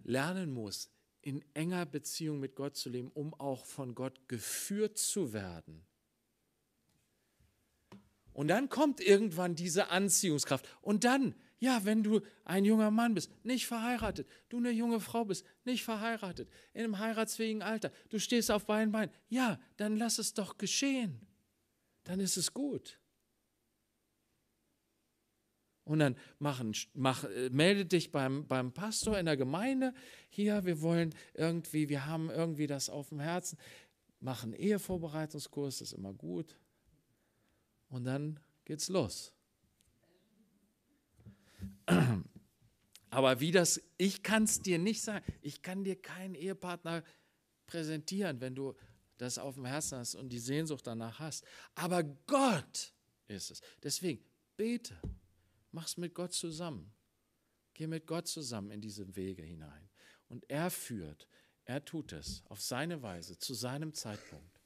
lernen muss, in enger Beziehung mit Gott zu leben, um auch von Gott geführt zu werden. Und dann kommt irgendwann diese Anziehungskraft. Und dann, ja, wenn du ein junger Mann bist, nicht verheiratet, du eine junge Frau bist, nicht verheiratet, in einem heiratsfähigen Alter, du stehst auf beiden Beinen, ja, dann lass es doch geschehen. Dann ist es gut. Und dann machen, mach, äh, melde dich beim, beim Pastor in der Gemeinde. Hier, wir wollen irgendwie, wir haben irgendwie das auf dem Herzen. Mach einen Ehevorbereitungskurs, das ist immer gut. Und dann geht's los. Aber wie das, ich kann es dir nicht sagen. Ich kann dir keinen Ehepartner präsentieren, wenn du das auf dem Herzen hast und die Sehnsucht danach hast. Aber Gott ist es. Deswegen bete. Mach's mit Gott zusammen. Geh mit Gott zusammen in diese Wege hinein. Und er führt, er tut es auf seine Weise, zu seinem Zeitpunkt.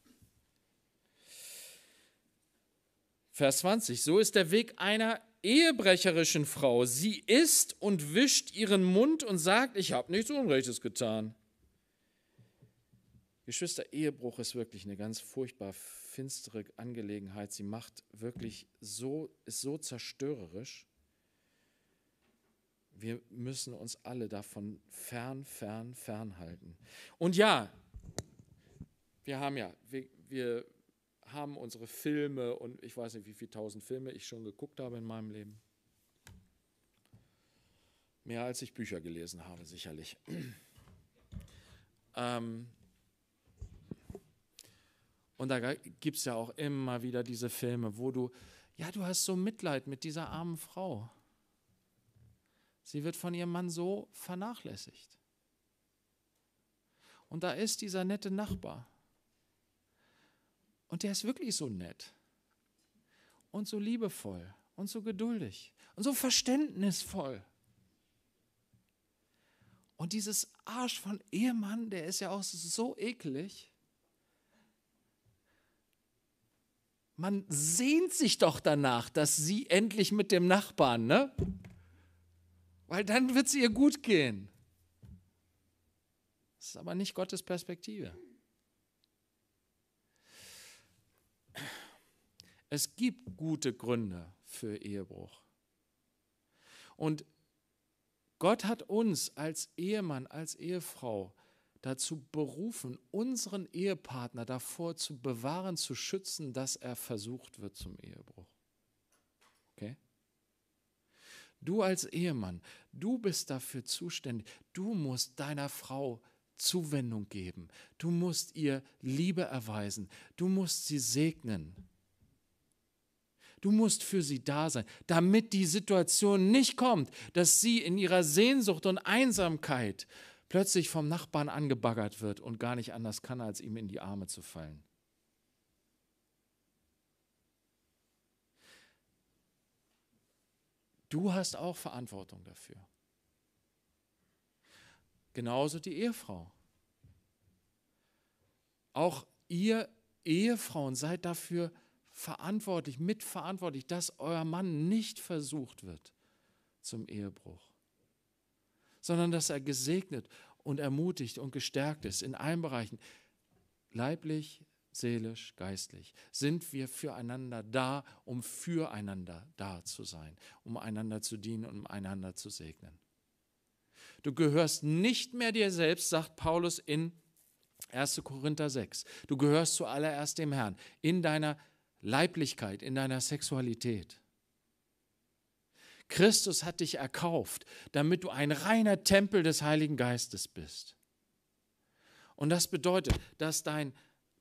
Vers 20, so ist der Weg einer ehebrecherischen Frau. Sie isst und wischt ihren Mund und sagt, ich habe nichts Unrechtes getan. Geschwister, Ehebruch ist wirklich eine ganz furchtbar finstere Angelegenheit. Sie macht wirklich so, ist so zerstörerisch wir müssen uns alle davon fern, fern, fern halten. Und ja, wir haben ja, wir, wir haben unsere Filme und ich weiß nicht, wie viele tausend Filme ich schon geguckt habe in meinem Leben. Mehr als ich Bücher gelesen habe, sicherlich. <clears throat> Ähm und da gibt es ja auch immer wieder diese Filme, wo du, ja, du hast so Mitleid mit dieser armen Frau. Sie wird von ihrem Mann so vernachlässigt. Und da ist dieser nette Nachbar. Und der ist wirklich so nett und so liebevoll und so geduldig und so verständnisvoll. Und dieses Arsch von Ehemann, der ist ja auch so eklig. Man sehnt sich doch danach, dass sie endlich mit dem Nachbarn, ne? weil dann wird es ihr gut gehen. Das ist aber nicht Gottes Perspektive. Es gibt gute Gründe für Ehebruch. Und Gott hat uns als Ehemann, als Ehefrau dazu berufen, unseren Ehepartner davor zu bewahren, zu schützen, dass er versucht wird zum Ehebruch. Okay? Du als Ehemann, du bist dafür zuständig. Du musst deiner Frau Zuwendung geben. Du musst ihr Liebe erweisen. Du musst sie segnen. Du musst für sie da sein, damit die Situation nicht kommt, dass sie in ihrer Sehnsucht und Einsamkeit plötzlich vom Nachbarn angebaggert wird und gar nicht anders kann, als ihm in die Arme zu fallen. Du hast auch Verantwortung dafür. Genauso die Ehefrau. Auch ihr Ehefrauen seid dafür verantwortlich, mitverantwortlich, dass euer Mann nicht versucht wird zum Ehebruch, sondern dass er gesegnet und ermutigt und gestärkt ist in allen Bereichen, leiblich, seelisch, geistlich? Sind wir füreinander da, um füreinander da zu sein, um einander zu dienen und um einander zu segnen? Du gehörst nicht mehr dir selbst, sagt Paulus in 1. Korinther 6. Du gehörst zuallererst dem Herrn in deiner Leiblichkeit, in deiner Sexualität. Christus hat dich erkauft, damit du ein reiner Tempel des Heiligen Geistes bist. Und das bedeutet, dass dein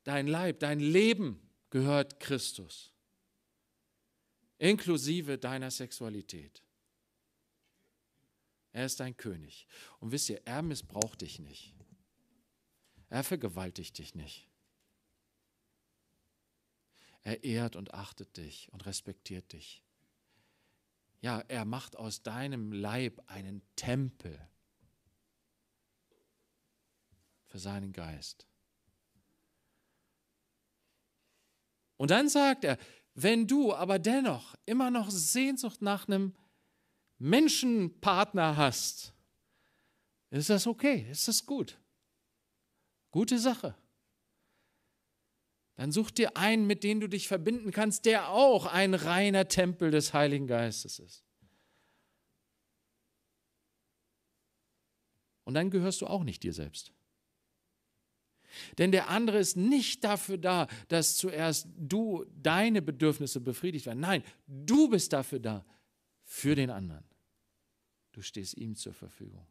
dein Leib, dein Leben gehört Christus, inklusive deiner Sexualität. Er ist dein König. Und wisst ihr, er missbraucht dich nicht. Er vergewaltigt dich nicht. Er ehrt und achtet dich und respektiert dich. Ja, er macht aus deinem Leib einen Tempel für seinen Geist. Und dann sagt er, wenn du aber dennoch immer noch Sehnsucht nach einem Menschenpartner hast, ist das okay, ist das gut. Gute Sache. Dann such dir einen, mit dem du dich verbinden kannst, der auch ein reiner Tempel des Heiligen Geistes ist. Und dann gehörst du auch nicht dir selbst. Denn der andere ist nicht dafür da, dass zuerst du deine Bedürfnisse befriedigt werden. Nein, du bist dafür da, für den anderen. Du stehst ihm zur Verfügung.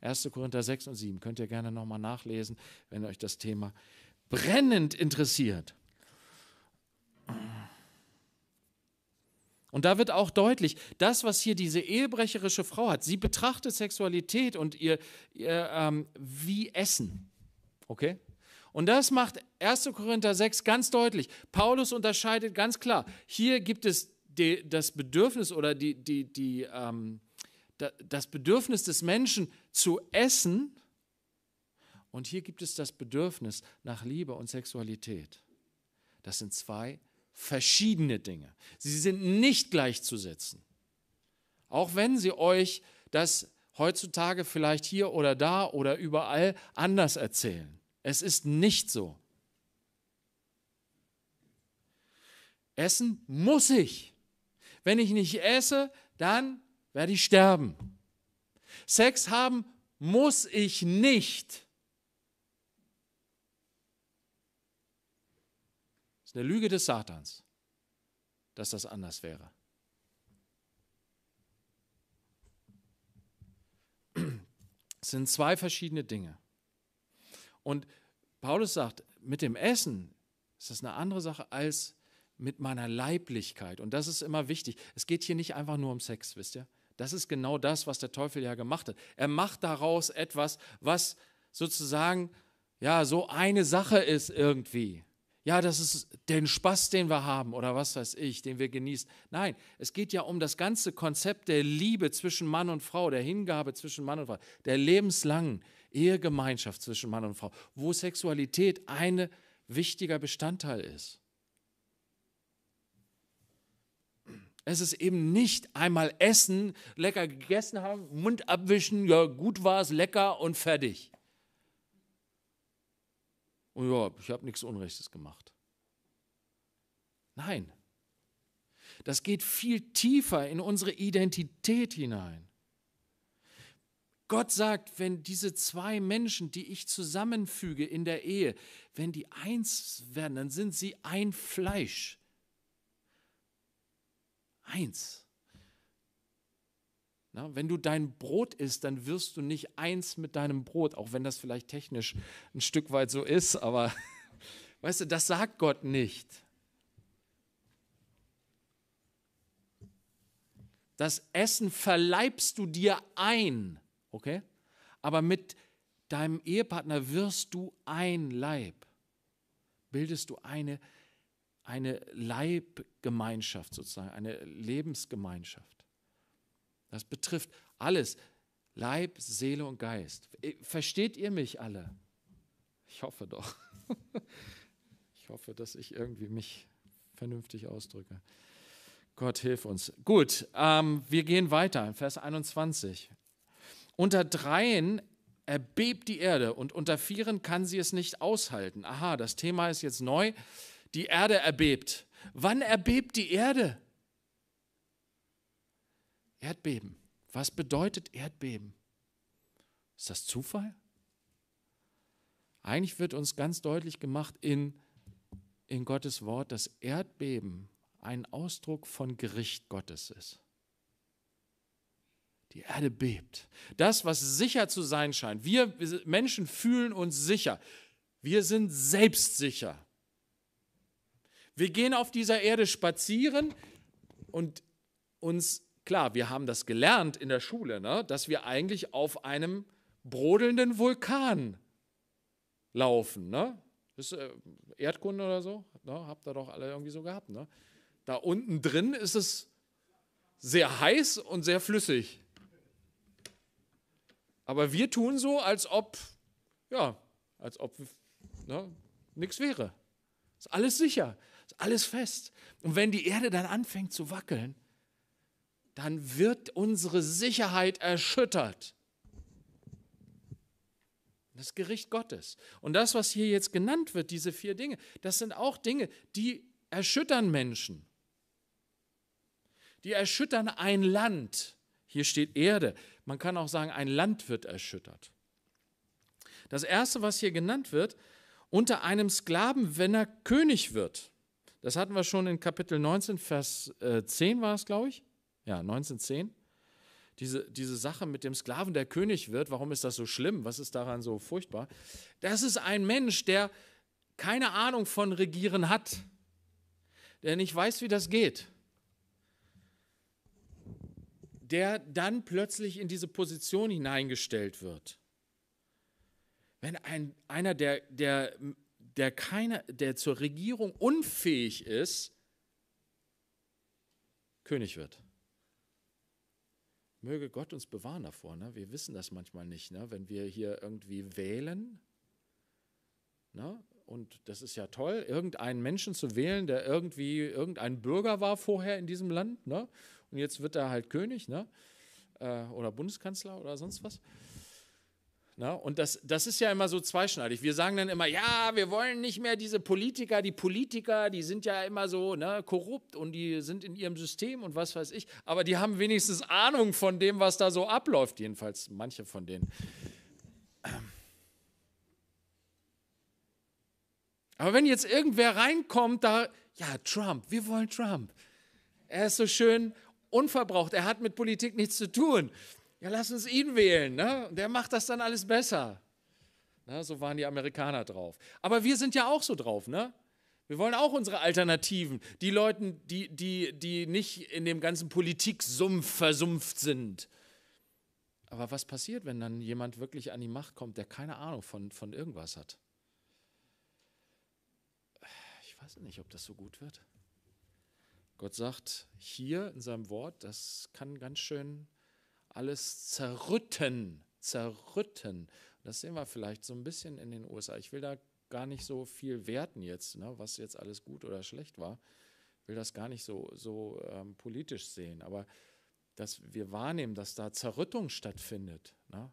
1. Korinther 6 und 7 könnt ihr gerne nochmal nachlesen, wenn euch das Thema brennend interessiert. Und da wird auch deutlich, das, was hier diese ehebrecherische Frau hat, sie betrachtet Sexualität und ihr, ihr ähm, wie Essen. Okay? Und das macht 1. Korinther 6 ganz deutlich. Paulus unterscheidet ganz klar. Hier gibt es die, das Bedürfnis oder die, die, die, ähm, das Bedürfnis des Menschen zu essen. Und hier gibt es das Bedürfnis nach Liebe und Sexualität. Das sind zwei verschiedene Dinge. Sie sind nicht gleichzusetzen. Auch wenn sie euch das heutzutage vielleicht hier oder da oder überall anders erzählen. Es ist nicht so. Essen muss ich. Wenn ich nicht esse, dann werde ich sterben. Sex haben muss ich nicht. ist eine Lüge des Satans, dass das anders wäre. Es sind zwei verschiedene Dinge. Und Paulus sagt, mit dem Essen ist das eine andere Sache als mit meiner Leiblichkeit. Und das ist immer wichtig. Es geht hier nicht einfach nur um Sex, wisst ihr? Das ist genau das, was der Teufel ja gemacht hat. Er macht daraus etwas, was sozusagen ja so eine Sache ist irgendwie ja, das ist den Spaß, den wir haben oder was weiß ich, den wir genießen. Nein, es geht ja um das ganze Konzept der Liebe zwischen Mann und Frau, der Hingabe zwischen Mann und Frau, der lebenslangen Ehegemeinschaft zwischen Mann und Frau, wo Sexualität ein wichtiger Bestandteil ist. Es ist eben nicht einmal essen, lecker gegessen haben, Mund abwischen, ja, gut war es, lecker und fertig und ja, ich habe nichts Unrechtes gemacht. Nein, das geht viel tiefer in unsere Identität hinein. Gott sagt, wenn diese zwei Menschen, die ich zusammenfüge in der Ehe, wenn die eins werden, dann sind sie ein Fleisch. Eins. Na, wenn du dein Brot isst, dann wirst du nicht eins mit deinem Brot, auch wenn das vielleicht technisch ein Stück weit so ist, aber <laughs> weißt du, das sagt Gott nicht. Das Essen verleibst du dir ein, okay? Aber mit deinem Ehepartner wirst du ein Leib. Bildest du eine, eine Leibgemeinschaft sozusagen, eine Lebensgemeinschaft. Das betrifft alles. Leib, Seele und Geist. Äh, versteht ihr mich alle? Ich hoffe doch. <laughs> Ich hoffe, dass ich irgendwie mich vernünftig ausdrücke. Gott hilf uns. Gut, ähm, wir gehen weiter in Vers 21. Unter dreien erbebt die Erde und unter vieren kann sie es nicht aushalten. Aha, das Thema ist jetzt neu. Die Erde erbebt. Wann erbebt die Erde? Erdbeben. Was bedeutet Erdbeben? Ist das Zufall? Eigentlich wird uns ganz deutlich gemacht in, in Gottes Wort, dass Erdbeben ein Ausdruck von Gericht Gottes ist. Die Erde bebt. Das, was sicher zu sein scheint. Wir Menschen fühlen uns sicher. Wir sind selbstsicher. Wir gehen auf dieser Erde spazieren und uns Klar, wir haben das gelernt in der Schule, ne? dass wir eigentlich auf einem brodelnden Vulkan laufen. Ne? ist, äh, Erdkunde oder so, ne? habt ihr doch alle irgendwie so gehabt. Ne? Da unten drin ist es sehr heiß und sehr flüssig. Aber wir tun so, als ob, ja, als ob ne, nichts wäre. Ist alles sicher, ist alles fest. Und wenn die Erde dann anfängt zu wackeln, dann wird unsere Sicherheit erschüttert. Das Gericht Gottes. Und das, was hier jetzt genannt wird, diese vier Dinge, das sind auch Dinge, die erschüttern Menschen. Die erschüttern ein Land. Hier steht Erde. Man kann auch sagen, ein Land wird erschüttert. Das Erste, was hier genannt wird, unter einem Sklaven, wenn er König wird. Das hatten wir schon in Kapitel 19, Vers 10 äh, war es, glaube ich. Ja, 1910. Diese, diese Sache mit dem Sklaven, der König wird, warum ist das so schlimm? Was ist daran so furchtbar? Das ist ein Mensch, der keine Ahnung von Regieren hat, der nicht weiß, wie das geht, der dann plötzlich in diese Position hineingestellt wird. Wenn ein, einer, der, der, der, keine, der zur Regierung unfähig ist, König wird möge Gott uns bewahren davor. Ne? Wir wissen das manchmal nicht, ne? wenn wir hier irgendwie wählen. Ne? Und das ist ja toll, irgendeinen Menschen zu wählen, der irgendwie irgendein Bürger war vorher in diesem Land. Ne? Und jetzt wird er halt König ne? Äh, oder Bundeskanzler oder sonst was. Na, ne? und das, das ist ja immer so zweischneidig. Wir sagen dann immer, ja, wir wollen nicht mehr diese Politiker, die Politiker, die sind ja immer so ne, korrupt und die sind in ihrem System und was weiß ich. Aber die haben wenigstens Ahnung von dem, was da so abläuft, jedenfalls manche von denen. Aber wenn jetzt irgendwer reinkommt, da, ja, Trump, wir wollen Trump. Er ist so schön unverbraucht, er hat mit Politik nichts zu tun ja, lass uns ihn wählen, ne? der macht das dann alles besser. Na, ne, so waren die Amerikaner drauf. Aber wir sind ja auch so drauf, ne? Wir wollen auch unsere Alternativen, die Leute, die, die, die nicht in dem ganzen Politik-Sumpf versumpft sind. Aber was passiert, wenn dann jemand wirklich an die Macht kommt, der keine Ahnung von, von irgendwas hat? Ich weiß nicht, ob das so gut wird. Gott sagt hier in seinem Wort, das kann ganz schön alles zerrütten, zerrütten. Das sehen wir vielleicht so ein bisschen in den USA. Ich will da gar nicht so viel werten jetzt, ne, was jetzt alles gut oder schlecht war. Ich will das gar nicht so, so ähm, politisch sehen, aber dass wir wahrnehmen, dass da Zerrüttung stattfindet, ne,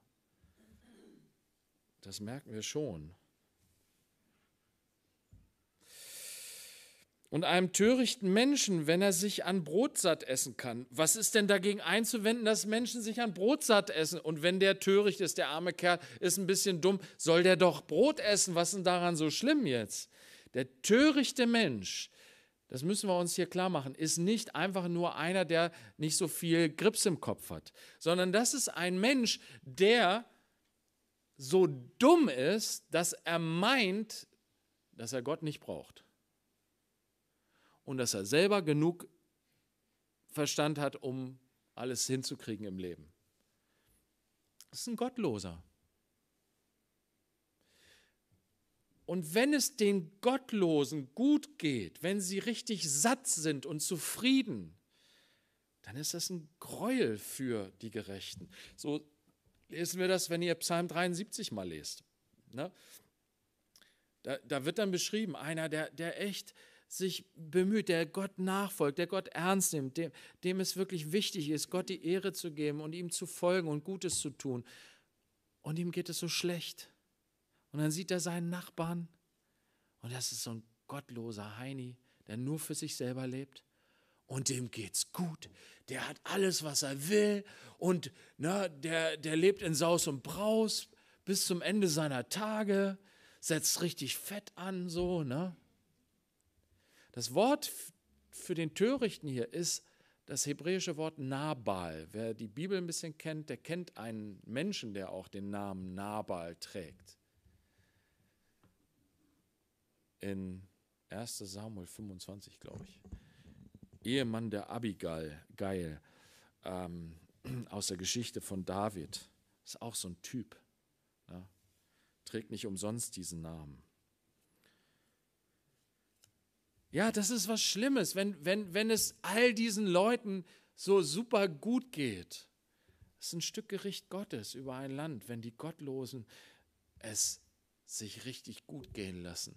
das merken wir schon. Und einem törichten Menschen, wenn er sich an Brot satt essen kann. Was ist denn dagegen einzuwenden, dass Menschen sich an Brot satt essen? Und wenn der töricht ist, der arme Kerl ist ein bisschen dumm, soll der doch Brot essen? Was ist denn daran so schlimm jetzt? Der törichte Mensch, das müssen wir uns hier klar machen, ist nicht einfach nur einer, der nicht so viel Grips im Kopf hat, sondern das ist ein Mensch, der so dumm ist, dass er meint, dass er Gott nicht braucht und dass er selber genug Verstand hat, um alles hinzukriegen im Leben. Das ist ein Gottloser. Und wenn es den Gottlosen gut geht, wenn sie richtig satt sind und zufrieden, dann ist das ein Gräuel für die Gerechten. So lesen wir das, wenn ihr Psalm 73 mal lest. Ne? Da, da, wird dann beschrieben, einer, der, der echt sich bemüht, der Gott nachfolgt, der Gott ernst nimmt, dem, dem es wirklich wichtig ist, Gott die Ehre zu geben und ihm zu folgen und Gutes zu tun. Und ihm geht es so schlecht. Und dann sieht er seinen Nachbarn und das ist so ein gottloser Heini, der nur für sich selber lebt und dem geht's gut. Der hat alles, was er will und na, ne, der, der lebt in Saus und Braus bis zum Ende seiner Tage, setzt richtig Fett an, so, ne? Das Wort für den Törichten hier ist das hebräische Wort Nabal. Wer die Bibel ein bisschen kennt, der kennt einen Menschen, der auch den Namen Nabal trägt. In 1 Samuel 25, glaube ich. Ehemann der Abigail, geil, ähm, <clears throat> aus der Geschichte von David. Ist auch so ein Typ. Ja? Ne? Trägt nicht umsonst diesen Namen. Ja, das ist was Schlimmes, wenn, wenn, wenn es all diesen Leuten so super gut geht. Es ist ein Stück Gericht Gottes über ein Land, wenn die Gottlosen es sich richtig gut gehen lassen.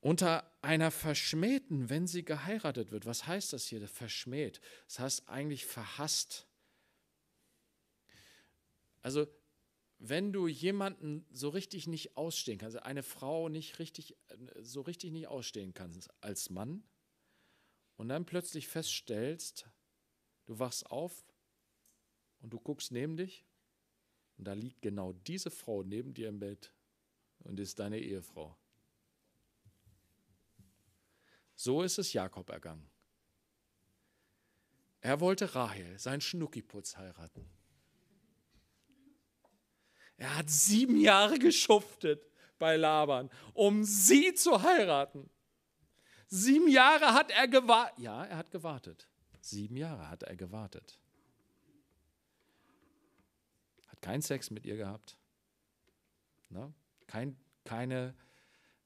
Unter einer Verschmähten, wenn sie geheiratet wird. Was heißt das hier, verschmäht? Das heißt eigentlich verhasst. Also wenn du jemanden so richtig nicht ausstehen kannst, also eine Frau nicht richtig, so richtig nicht ausstehen kannst als Mann und dann plötzlich feststellst, du wachst auf und du guckst neben dich und da liegt genau diese Frau neben dir im Bett und ist deine Ehefrau. So ist es Jakob ergangen. Er wollte Rahel, seinen Schnuckiputz, heiraten. Er hat sieben Jahre geschuftet bei Laban, um sie zu heiraten. Sieben Jahre hat er gewartet. Ja, er hat gewartet. Sieben Jahre hat er gewartet. Hat keinen Sex mit ihr gehabt. Na? Ne? Kein, keine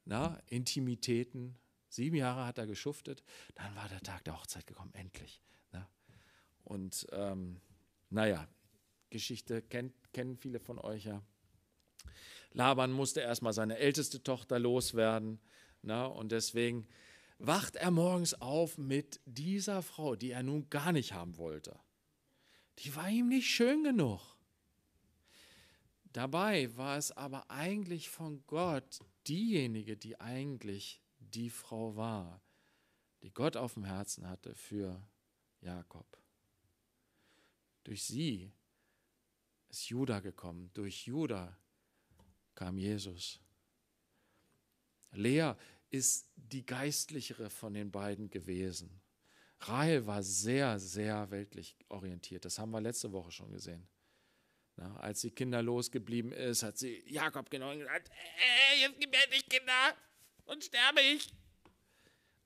na, ne, Intimitäten. Sieben Jahre hat er geschuftet. Dann war der Tag der Hochzeit gekommen, endlich. Na? Ne? Und ähm, naja, Geschichte kennt, kennen viele von euch ja. Laban musste erstmal seine älteste Tochter loswerden. Na, ne? und deswegen wacht er morgens auf mit dieser Frau, die er nun gar nicht haben wollte. Die war ihm nicht schön genug. Dabei war es aber eigentlich von Gott diejenige, die eigentlich die Frau war, die Gott auf dem Herzen hatte für Jakob. Durch sie ist Juda gekommen. Durch Juda kam Jesus. Lea ist die geistlichere von den beiden gewesen. Rahel war sehr, sehr weltlich orientiert. Das haben wir letzte Woche schon gesehen. Na, als sie kinderlos geblieben ist, hat sie Jakob genommen und gesagt: Ey, jetzt gib mir endlich Kinder und sterbe ich.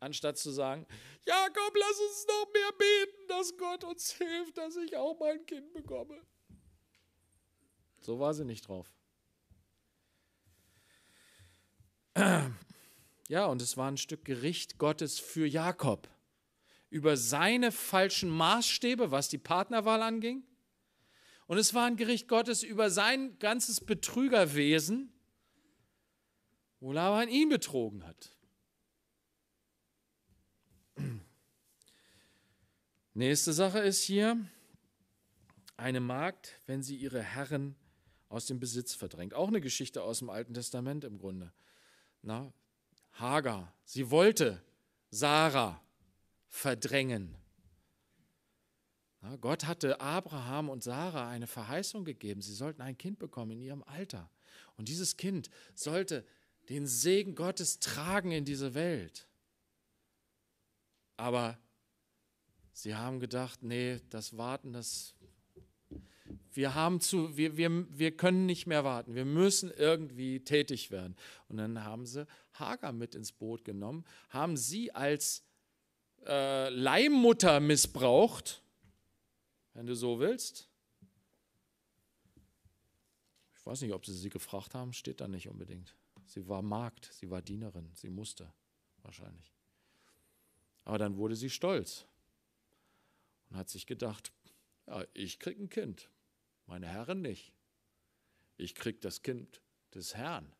Anstatt zu sagen: Jakob, lass uns noch mehr beten, dass Gott uns hilft, dass ich auch mein Kind bekomme. So war sie nicht drauf. Ja, und es war ein Stück Gericht Gottes für Jakob über seine falschen Maßstäbe, was die Partnerwahl anging. Und es war ein Gericht Gottes über sein ganzes Betrügerwesen, wo Laban ihn betrogen hat. Nächste Sache ist hier, eine Magd, wenn sie ihre Herren aus dem Besitz verdrängt. Auch eine Geschichte aus dem Alten Testament im Grunde. Na, Hagar, sie wollte Sarah verdrängen. Na, Gott hatte Abraham und Sarah eine Verheißung gegeben. Sie sollten ein Kind bekommen in ihrem Alter. Und dieses Kind sollte den Segen Gottes tragen in diese Welt. Aber sie haben gedacht, nee, das Warten, das wir, haben zu, wir, wir, wir können nicht mehr warten. Wir müssen irgendwie tätig werden. Und dann haben sie Hagar mit ins Boot genommen, haben sie als äh, Leihmutter missbraucht, wenn du so willst. Ich weiß nicht, ob sie sie gefragt haben, steht da nicht unbedingt. Sie war Magd, sie war Dienerin, sie musste wahrscheinlich. Aber dann wurde sie stolz und hat sich gedacht, ja, ich krieg ein Kind meine Herren nicht. Ich krieg das Kind des Herrn.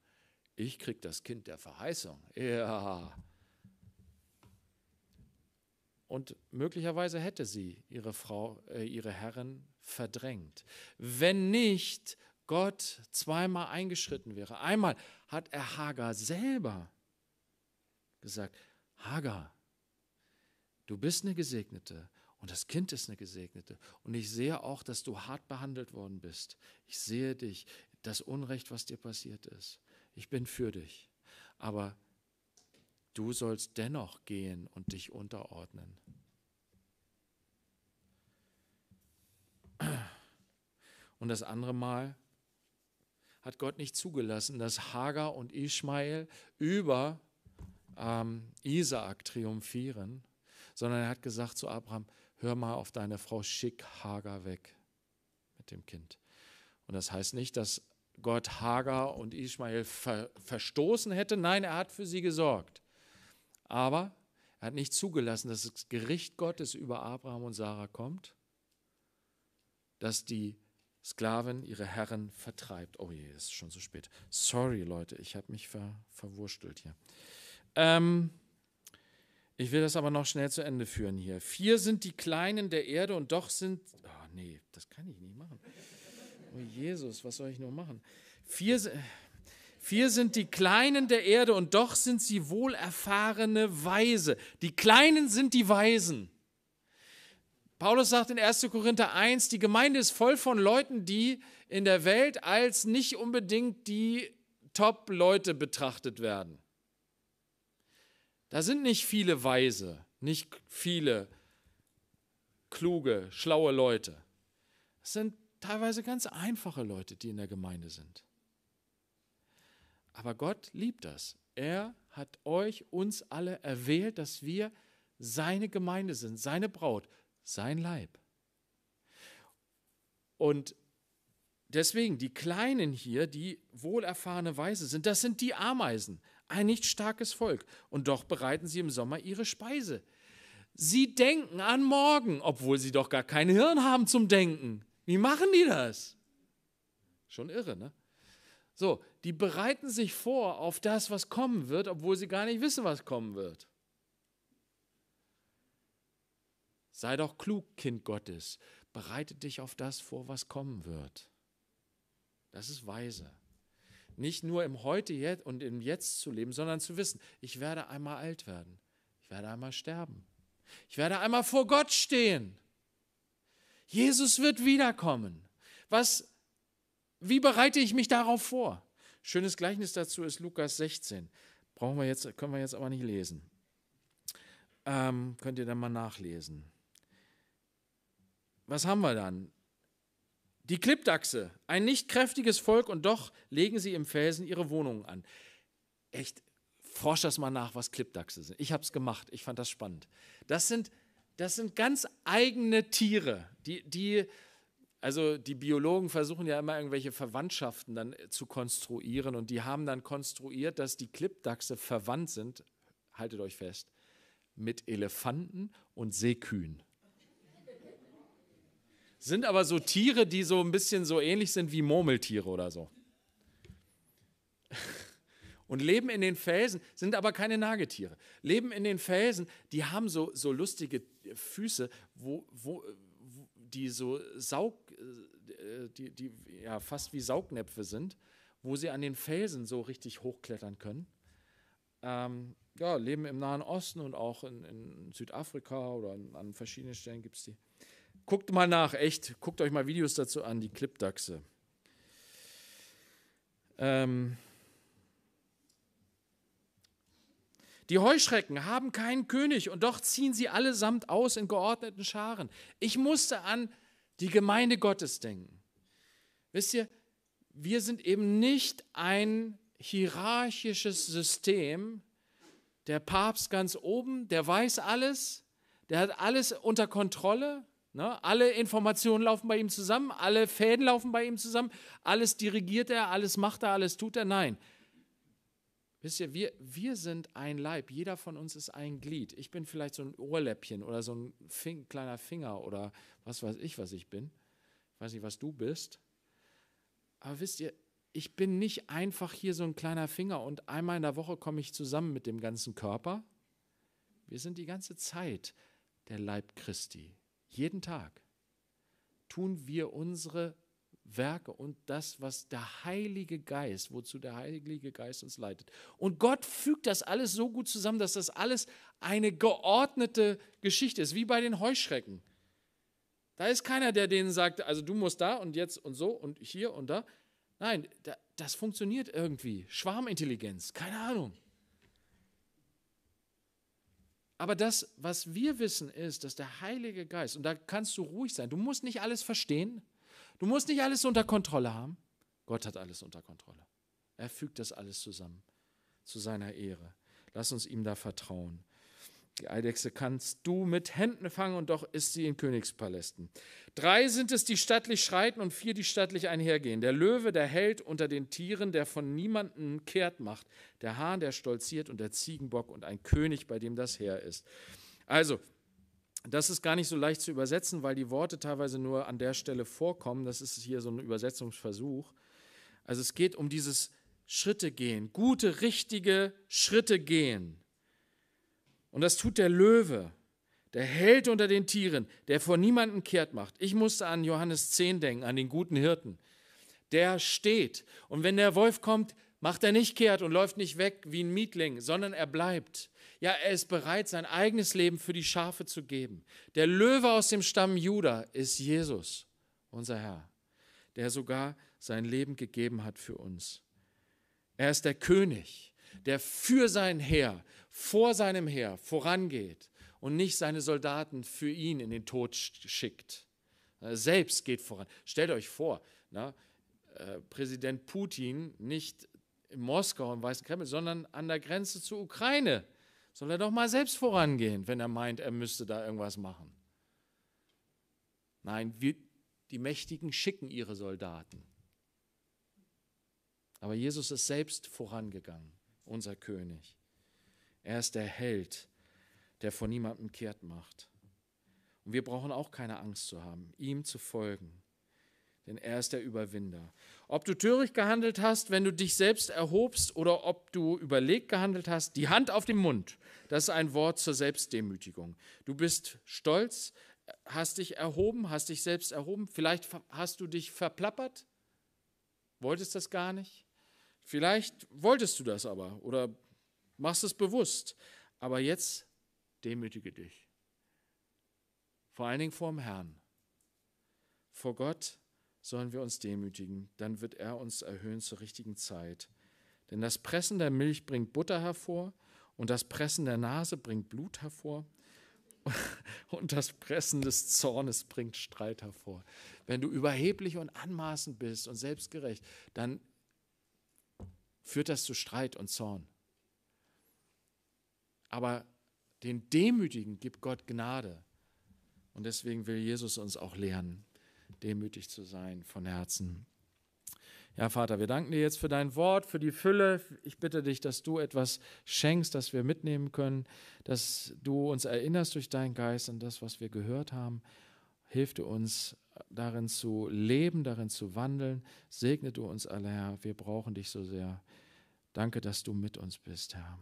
Ich krieg das Kind der Verheißung. Ja. Und möglicherweise hätte sie ihre Frau, äh, ihre Herren verdrängt. Wenn nicht Gott zweimal eingeschritten wäre. Einmal hat er Hagar selber gesagt, Hagar, du bist eine Gesegnete und das Kind ist eine Gesegnete. Und ich sehe auch, dass du hart behandelt worden bist. Ich sehe dich, das Unrecht, was dir passiert ist. Ich bin für dich. Aber du sollst dennoch gehen und dich unterordnen. Und das andere Mal hat Gott nicht zugelassen, dass Hagar und Ishmael über ähm, Isaak triumphieren, sondern er hat gesagt zu Abraham, hör mal auf deine Frau schick Hagar weg mit dem Kind. Und das heißt nicht, dass Gott Hagar und Ismael ver verstoßen hätte. Nein, er hat für sie gesorgt. Aber er hat nicht zugelassen, dass das Gericht Gottes über Abraham und Sarah kommt, dass die Sklavin ihre Herren vertreibt. Oh je, es ist schon so spät. Sorry, Leute, ich habe mich ver verwurstelt hier. Ähm, ich will das aber noch schnell zu Ende führen hier. Vier sind die Kleinen der Erde und doch sind. Oh nee, das kann ich nicht machen. Oh Jesus, was soll ich nur machen? Vier, vier sind die Kleinen der Erde und doch sind sie wohlerfahrene Weise. Die Kleinen sind die Weisen. Paulus sagt in 1. Korinther 1, die Gemeinde ist voll von Leuten, die in der Welt als nicht unbedingt die Top-Leute betrachtet werden. Da sind nicht viele Weise, nicht viele kluge, schlaue Leute. Es sind teilweise ganz einfache Leute, die in der Gemeinde sind. Aber Gott liebt das. Er hat euch, uns alle erwählt, dass wir seine Gemeinde sind, seine Braut, sein Leib. Und deswegen, die Kleinen hier, die wohlerfahrene Weise sind, das sind die Ameisen. Ein nicht starkes Volk. Und doch bereiten sie im Sommer ihre Speise. Sie denken an morgen, obwohl sie doch gar kein Hirn haben zum Denken. Wie machen die das? Schon irre, ne? So, die bereiten sich vor auf das, was kommen wird, obwohl sie gar nicht wissen, was kommen wird. Sei doch klug, Kind Gottes. Bereite dich auf das vor, was kommen wird. Das ist weise nicht nur im Heute und im Jetzt zu leben, sondern zu wissen, ich werde einmal alt werden. Ich werde einmal sterben. Ich werde einmal vor Gott stehen. Jesus wird wiederkommen. Was, wie bereite ich mich darauf vor? Schönes Gleichnis dazu ist Lukas 16. Brauchen wir jetzt, können wir jetzt aber nicht lesen. Ähm, könnt ihr dann mal nachlesen. Was haben wir dann? Die Klippdachse, ein nicht kräftiges Volk und doch legen sie im Felsen ihre Wohnungen an. Echt, forsch das mal nach, was Klippdachse sind. Ich habe es gemacht, ich fand das spannend. Das sind, das sind ganz eigene Tiere, die, die, also die Biologen versuchen ja immer irgendwelche Verwandtschaften dann äh, zu konstruieren und die haben dann konstruiert, dass die Klippdachse verwandt sind, haltet euch fest, mit Elefanten und Seekühen. Sind aber so Tiere, die so ein bisschen so ähnlich sind wie Murmeltiere oder so. <laughs> Und leben in den Felsen, sind aber keine Nagetiere. Leben in den Felsen, die haben so, so lustige Füße, wo, wo, die so Saug, äh, die, die ja fast wie Saugnäpfe sind, wo sie an den Felsen so richtig hochklettern können. Ähm, ja, leben im Nahen Osten und auch in, in Südafrika oder an, an verschiedenen Stellen gibt es die. Guckt mal nach, echt. Guckt euch mal Videos dazu an, die Klippdachse. Ähm die Heuschrecken haben keinen König und doch ziehen sie allesamt aus in geordneten Scharen. Ich musste an die Gemeinde Gottes denken. Wisst ihr, wir sind eben nicht ein hierarchisches System. Der Papst ganz oben, der weiß alles, der hat alles unter Kontrolle Ne? Alle Informationen laufen bei ihm zusammen, alle Fäden laufen bei ihm zusammen, alles dirigiert er, alles macht er, alles tut er. Nein. Wisst ihr, wir, wir sind ein Leib, jeder von uns ist ein Glied. Ich bin vielleicht so ein Ohrläppchen oder so ein Fing, kleiner Finger oder was weiß ich, was ich bin. Ich weiß nicht, was du bist. Aber wisst ihr, ich bin nicht einfach hier so ein kleiner Finger und einmal in der Woche komme ich zusammen mit dem ganzen Körper. Wir sind die ganze Zeit der Leib Christi. Jeden Tag tun wir unsere Werke und das, was der Heilige Geist, wozu der Heilige Geist uns leitet. Und Gott fügt das alles so gut zusammen, dass das alles eine geordnete Geschichte ist, wie bei den Heuschrecken. Da ist keiner, der denen sagt, also du musst da und jetzt und so und hier und da. Nein, das funktioniert irgendwie. Schwarmintelligenz, keine Ahnung. Aber das, was wir wissen, ist, dass der Heilige Geist, und da kannst du ruhig sein, du musst nicht alles verstehen, du musst nicht alles unter Kontrolle haben. Gott hat alles unter Kontrolle. Er fügt das alles zusammen zu seiner Ehre. Lass uns ihm da vertrauen. Die Eidechse kannst du mit Händen fangen und doch ist sie in Königspalästen. Drei sind es, die stattlich schreiten und vier, die stattlich einhergehen. Der Löwe, der Held unter den Tieren, der von niemandem kehrt macht. Der Hahn, der stolziert und der Ziegenbock und ein König, bei dem das Heer ist. Also, das ist gar nicht so leicht zu übersetzen, weil die Worte teilweise nur an der Stelle vorkommen. Das ist hier so ein Übersetzungsversuch. Also es geht um dieses Schritte gehen, gute, richtige Schritte gehen. Und das tut der Löwe, der Held unter den Tieren, der vor niemanden kehrt macht. Ich musste an Johannes 10 denken, an den guten Hirten. Der steht. Und wenn der Wolf kommt, macht er nicht kehrt und läuft nicht weg wie ein Mietling, sondern er bleibt. Ja, er ist bereit, sein eigenes Leben für die Schafe zu geben. Der Löwe aus dem Stamm Juda ist Jesus, unser Herr, der sogar sein Leben gegeben hat für uns. Er ist der König der für sein Heer, vor seinem Heer vorangeht und nicht seine Soldaten für ihn in den Tod schickt. Er äh, selbst geht voran. Stellt euch vor, na, äh, Präsident Putin nicht in Moskau im Weißen Kreml, sondern an der Grenze zur Ukraine. Soll er doch mal selbst vorangehen, wenn er meint, er müsste da irgendwas machen. Nein, wir, die Mächtigen schicken ihre Soldaten. Aber Jesus ist selbst vorangegangen unser König. Er ist der Held, der vor niemandem kehrt macht. Und wir brauchen auch keine Angst zu haben, ihm zu folgen. Denn er ist der Überwinder. Ob du töricht gehandelt hast, wenn du dich selbst erhobst, oder ob du überlegt gehandelt hast, die Hand auf den Mund, das ist ein Wort zur Selbstdemütigung. Du bist stolz, hast dich erhoben, hast dich selbst erhoben, vielleicht hast du dich verplappert, wolltest das gar nicht. Vielleicht wolltest du das aber oder machst es bewusst. Aber jetzt demütige dich. Vor allen Dingen vor dem Herrn. Vor Gott sollen wir uns demütigen, dann wird er uns erhöhen zur richtigen Zeit. Denn das Pressen der Milch bringt Butter hervor und das Pressen der Nase bringt Blut hervor <laughs> und das Pressen des Zornes bringt Streit hervor. Wenn du überheblich und anmaßend bist und selbstgerecht, dann führt das zu Streit und Zorn. Aber den Demütigen gibt Gott Gnade. Und deswegen will Jesus uns auch lehren, demütig zu sein von Herzen. Ja, Vater, wir danken dir jetzt für dein Wort, für die Fülle. Ich bitte dich, dass du etwas schenkst, das wir mitnehmen können, dass du uns erinnerst durch deinen Geist an das, was wir gehört haben. Hilf du uns, darin zu leben, darin zu wandeln. Segne du uns alle, Herr. Wir brauchen dich so sehr. Danke, dass du mit uns bist, Herr.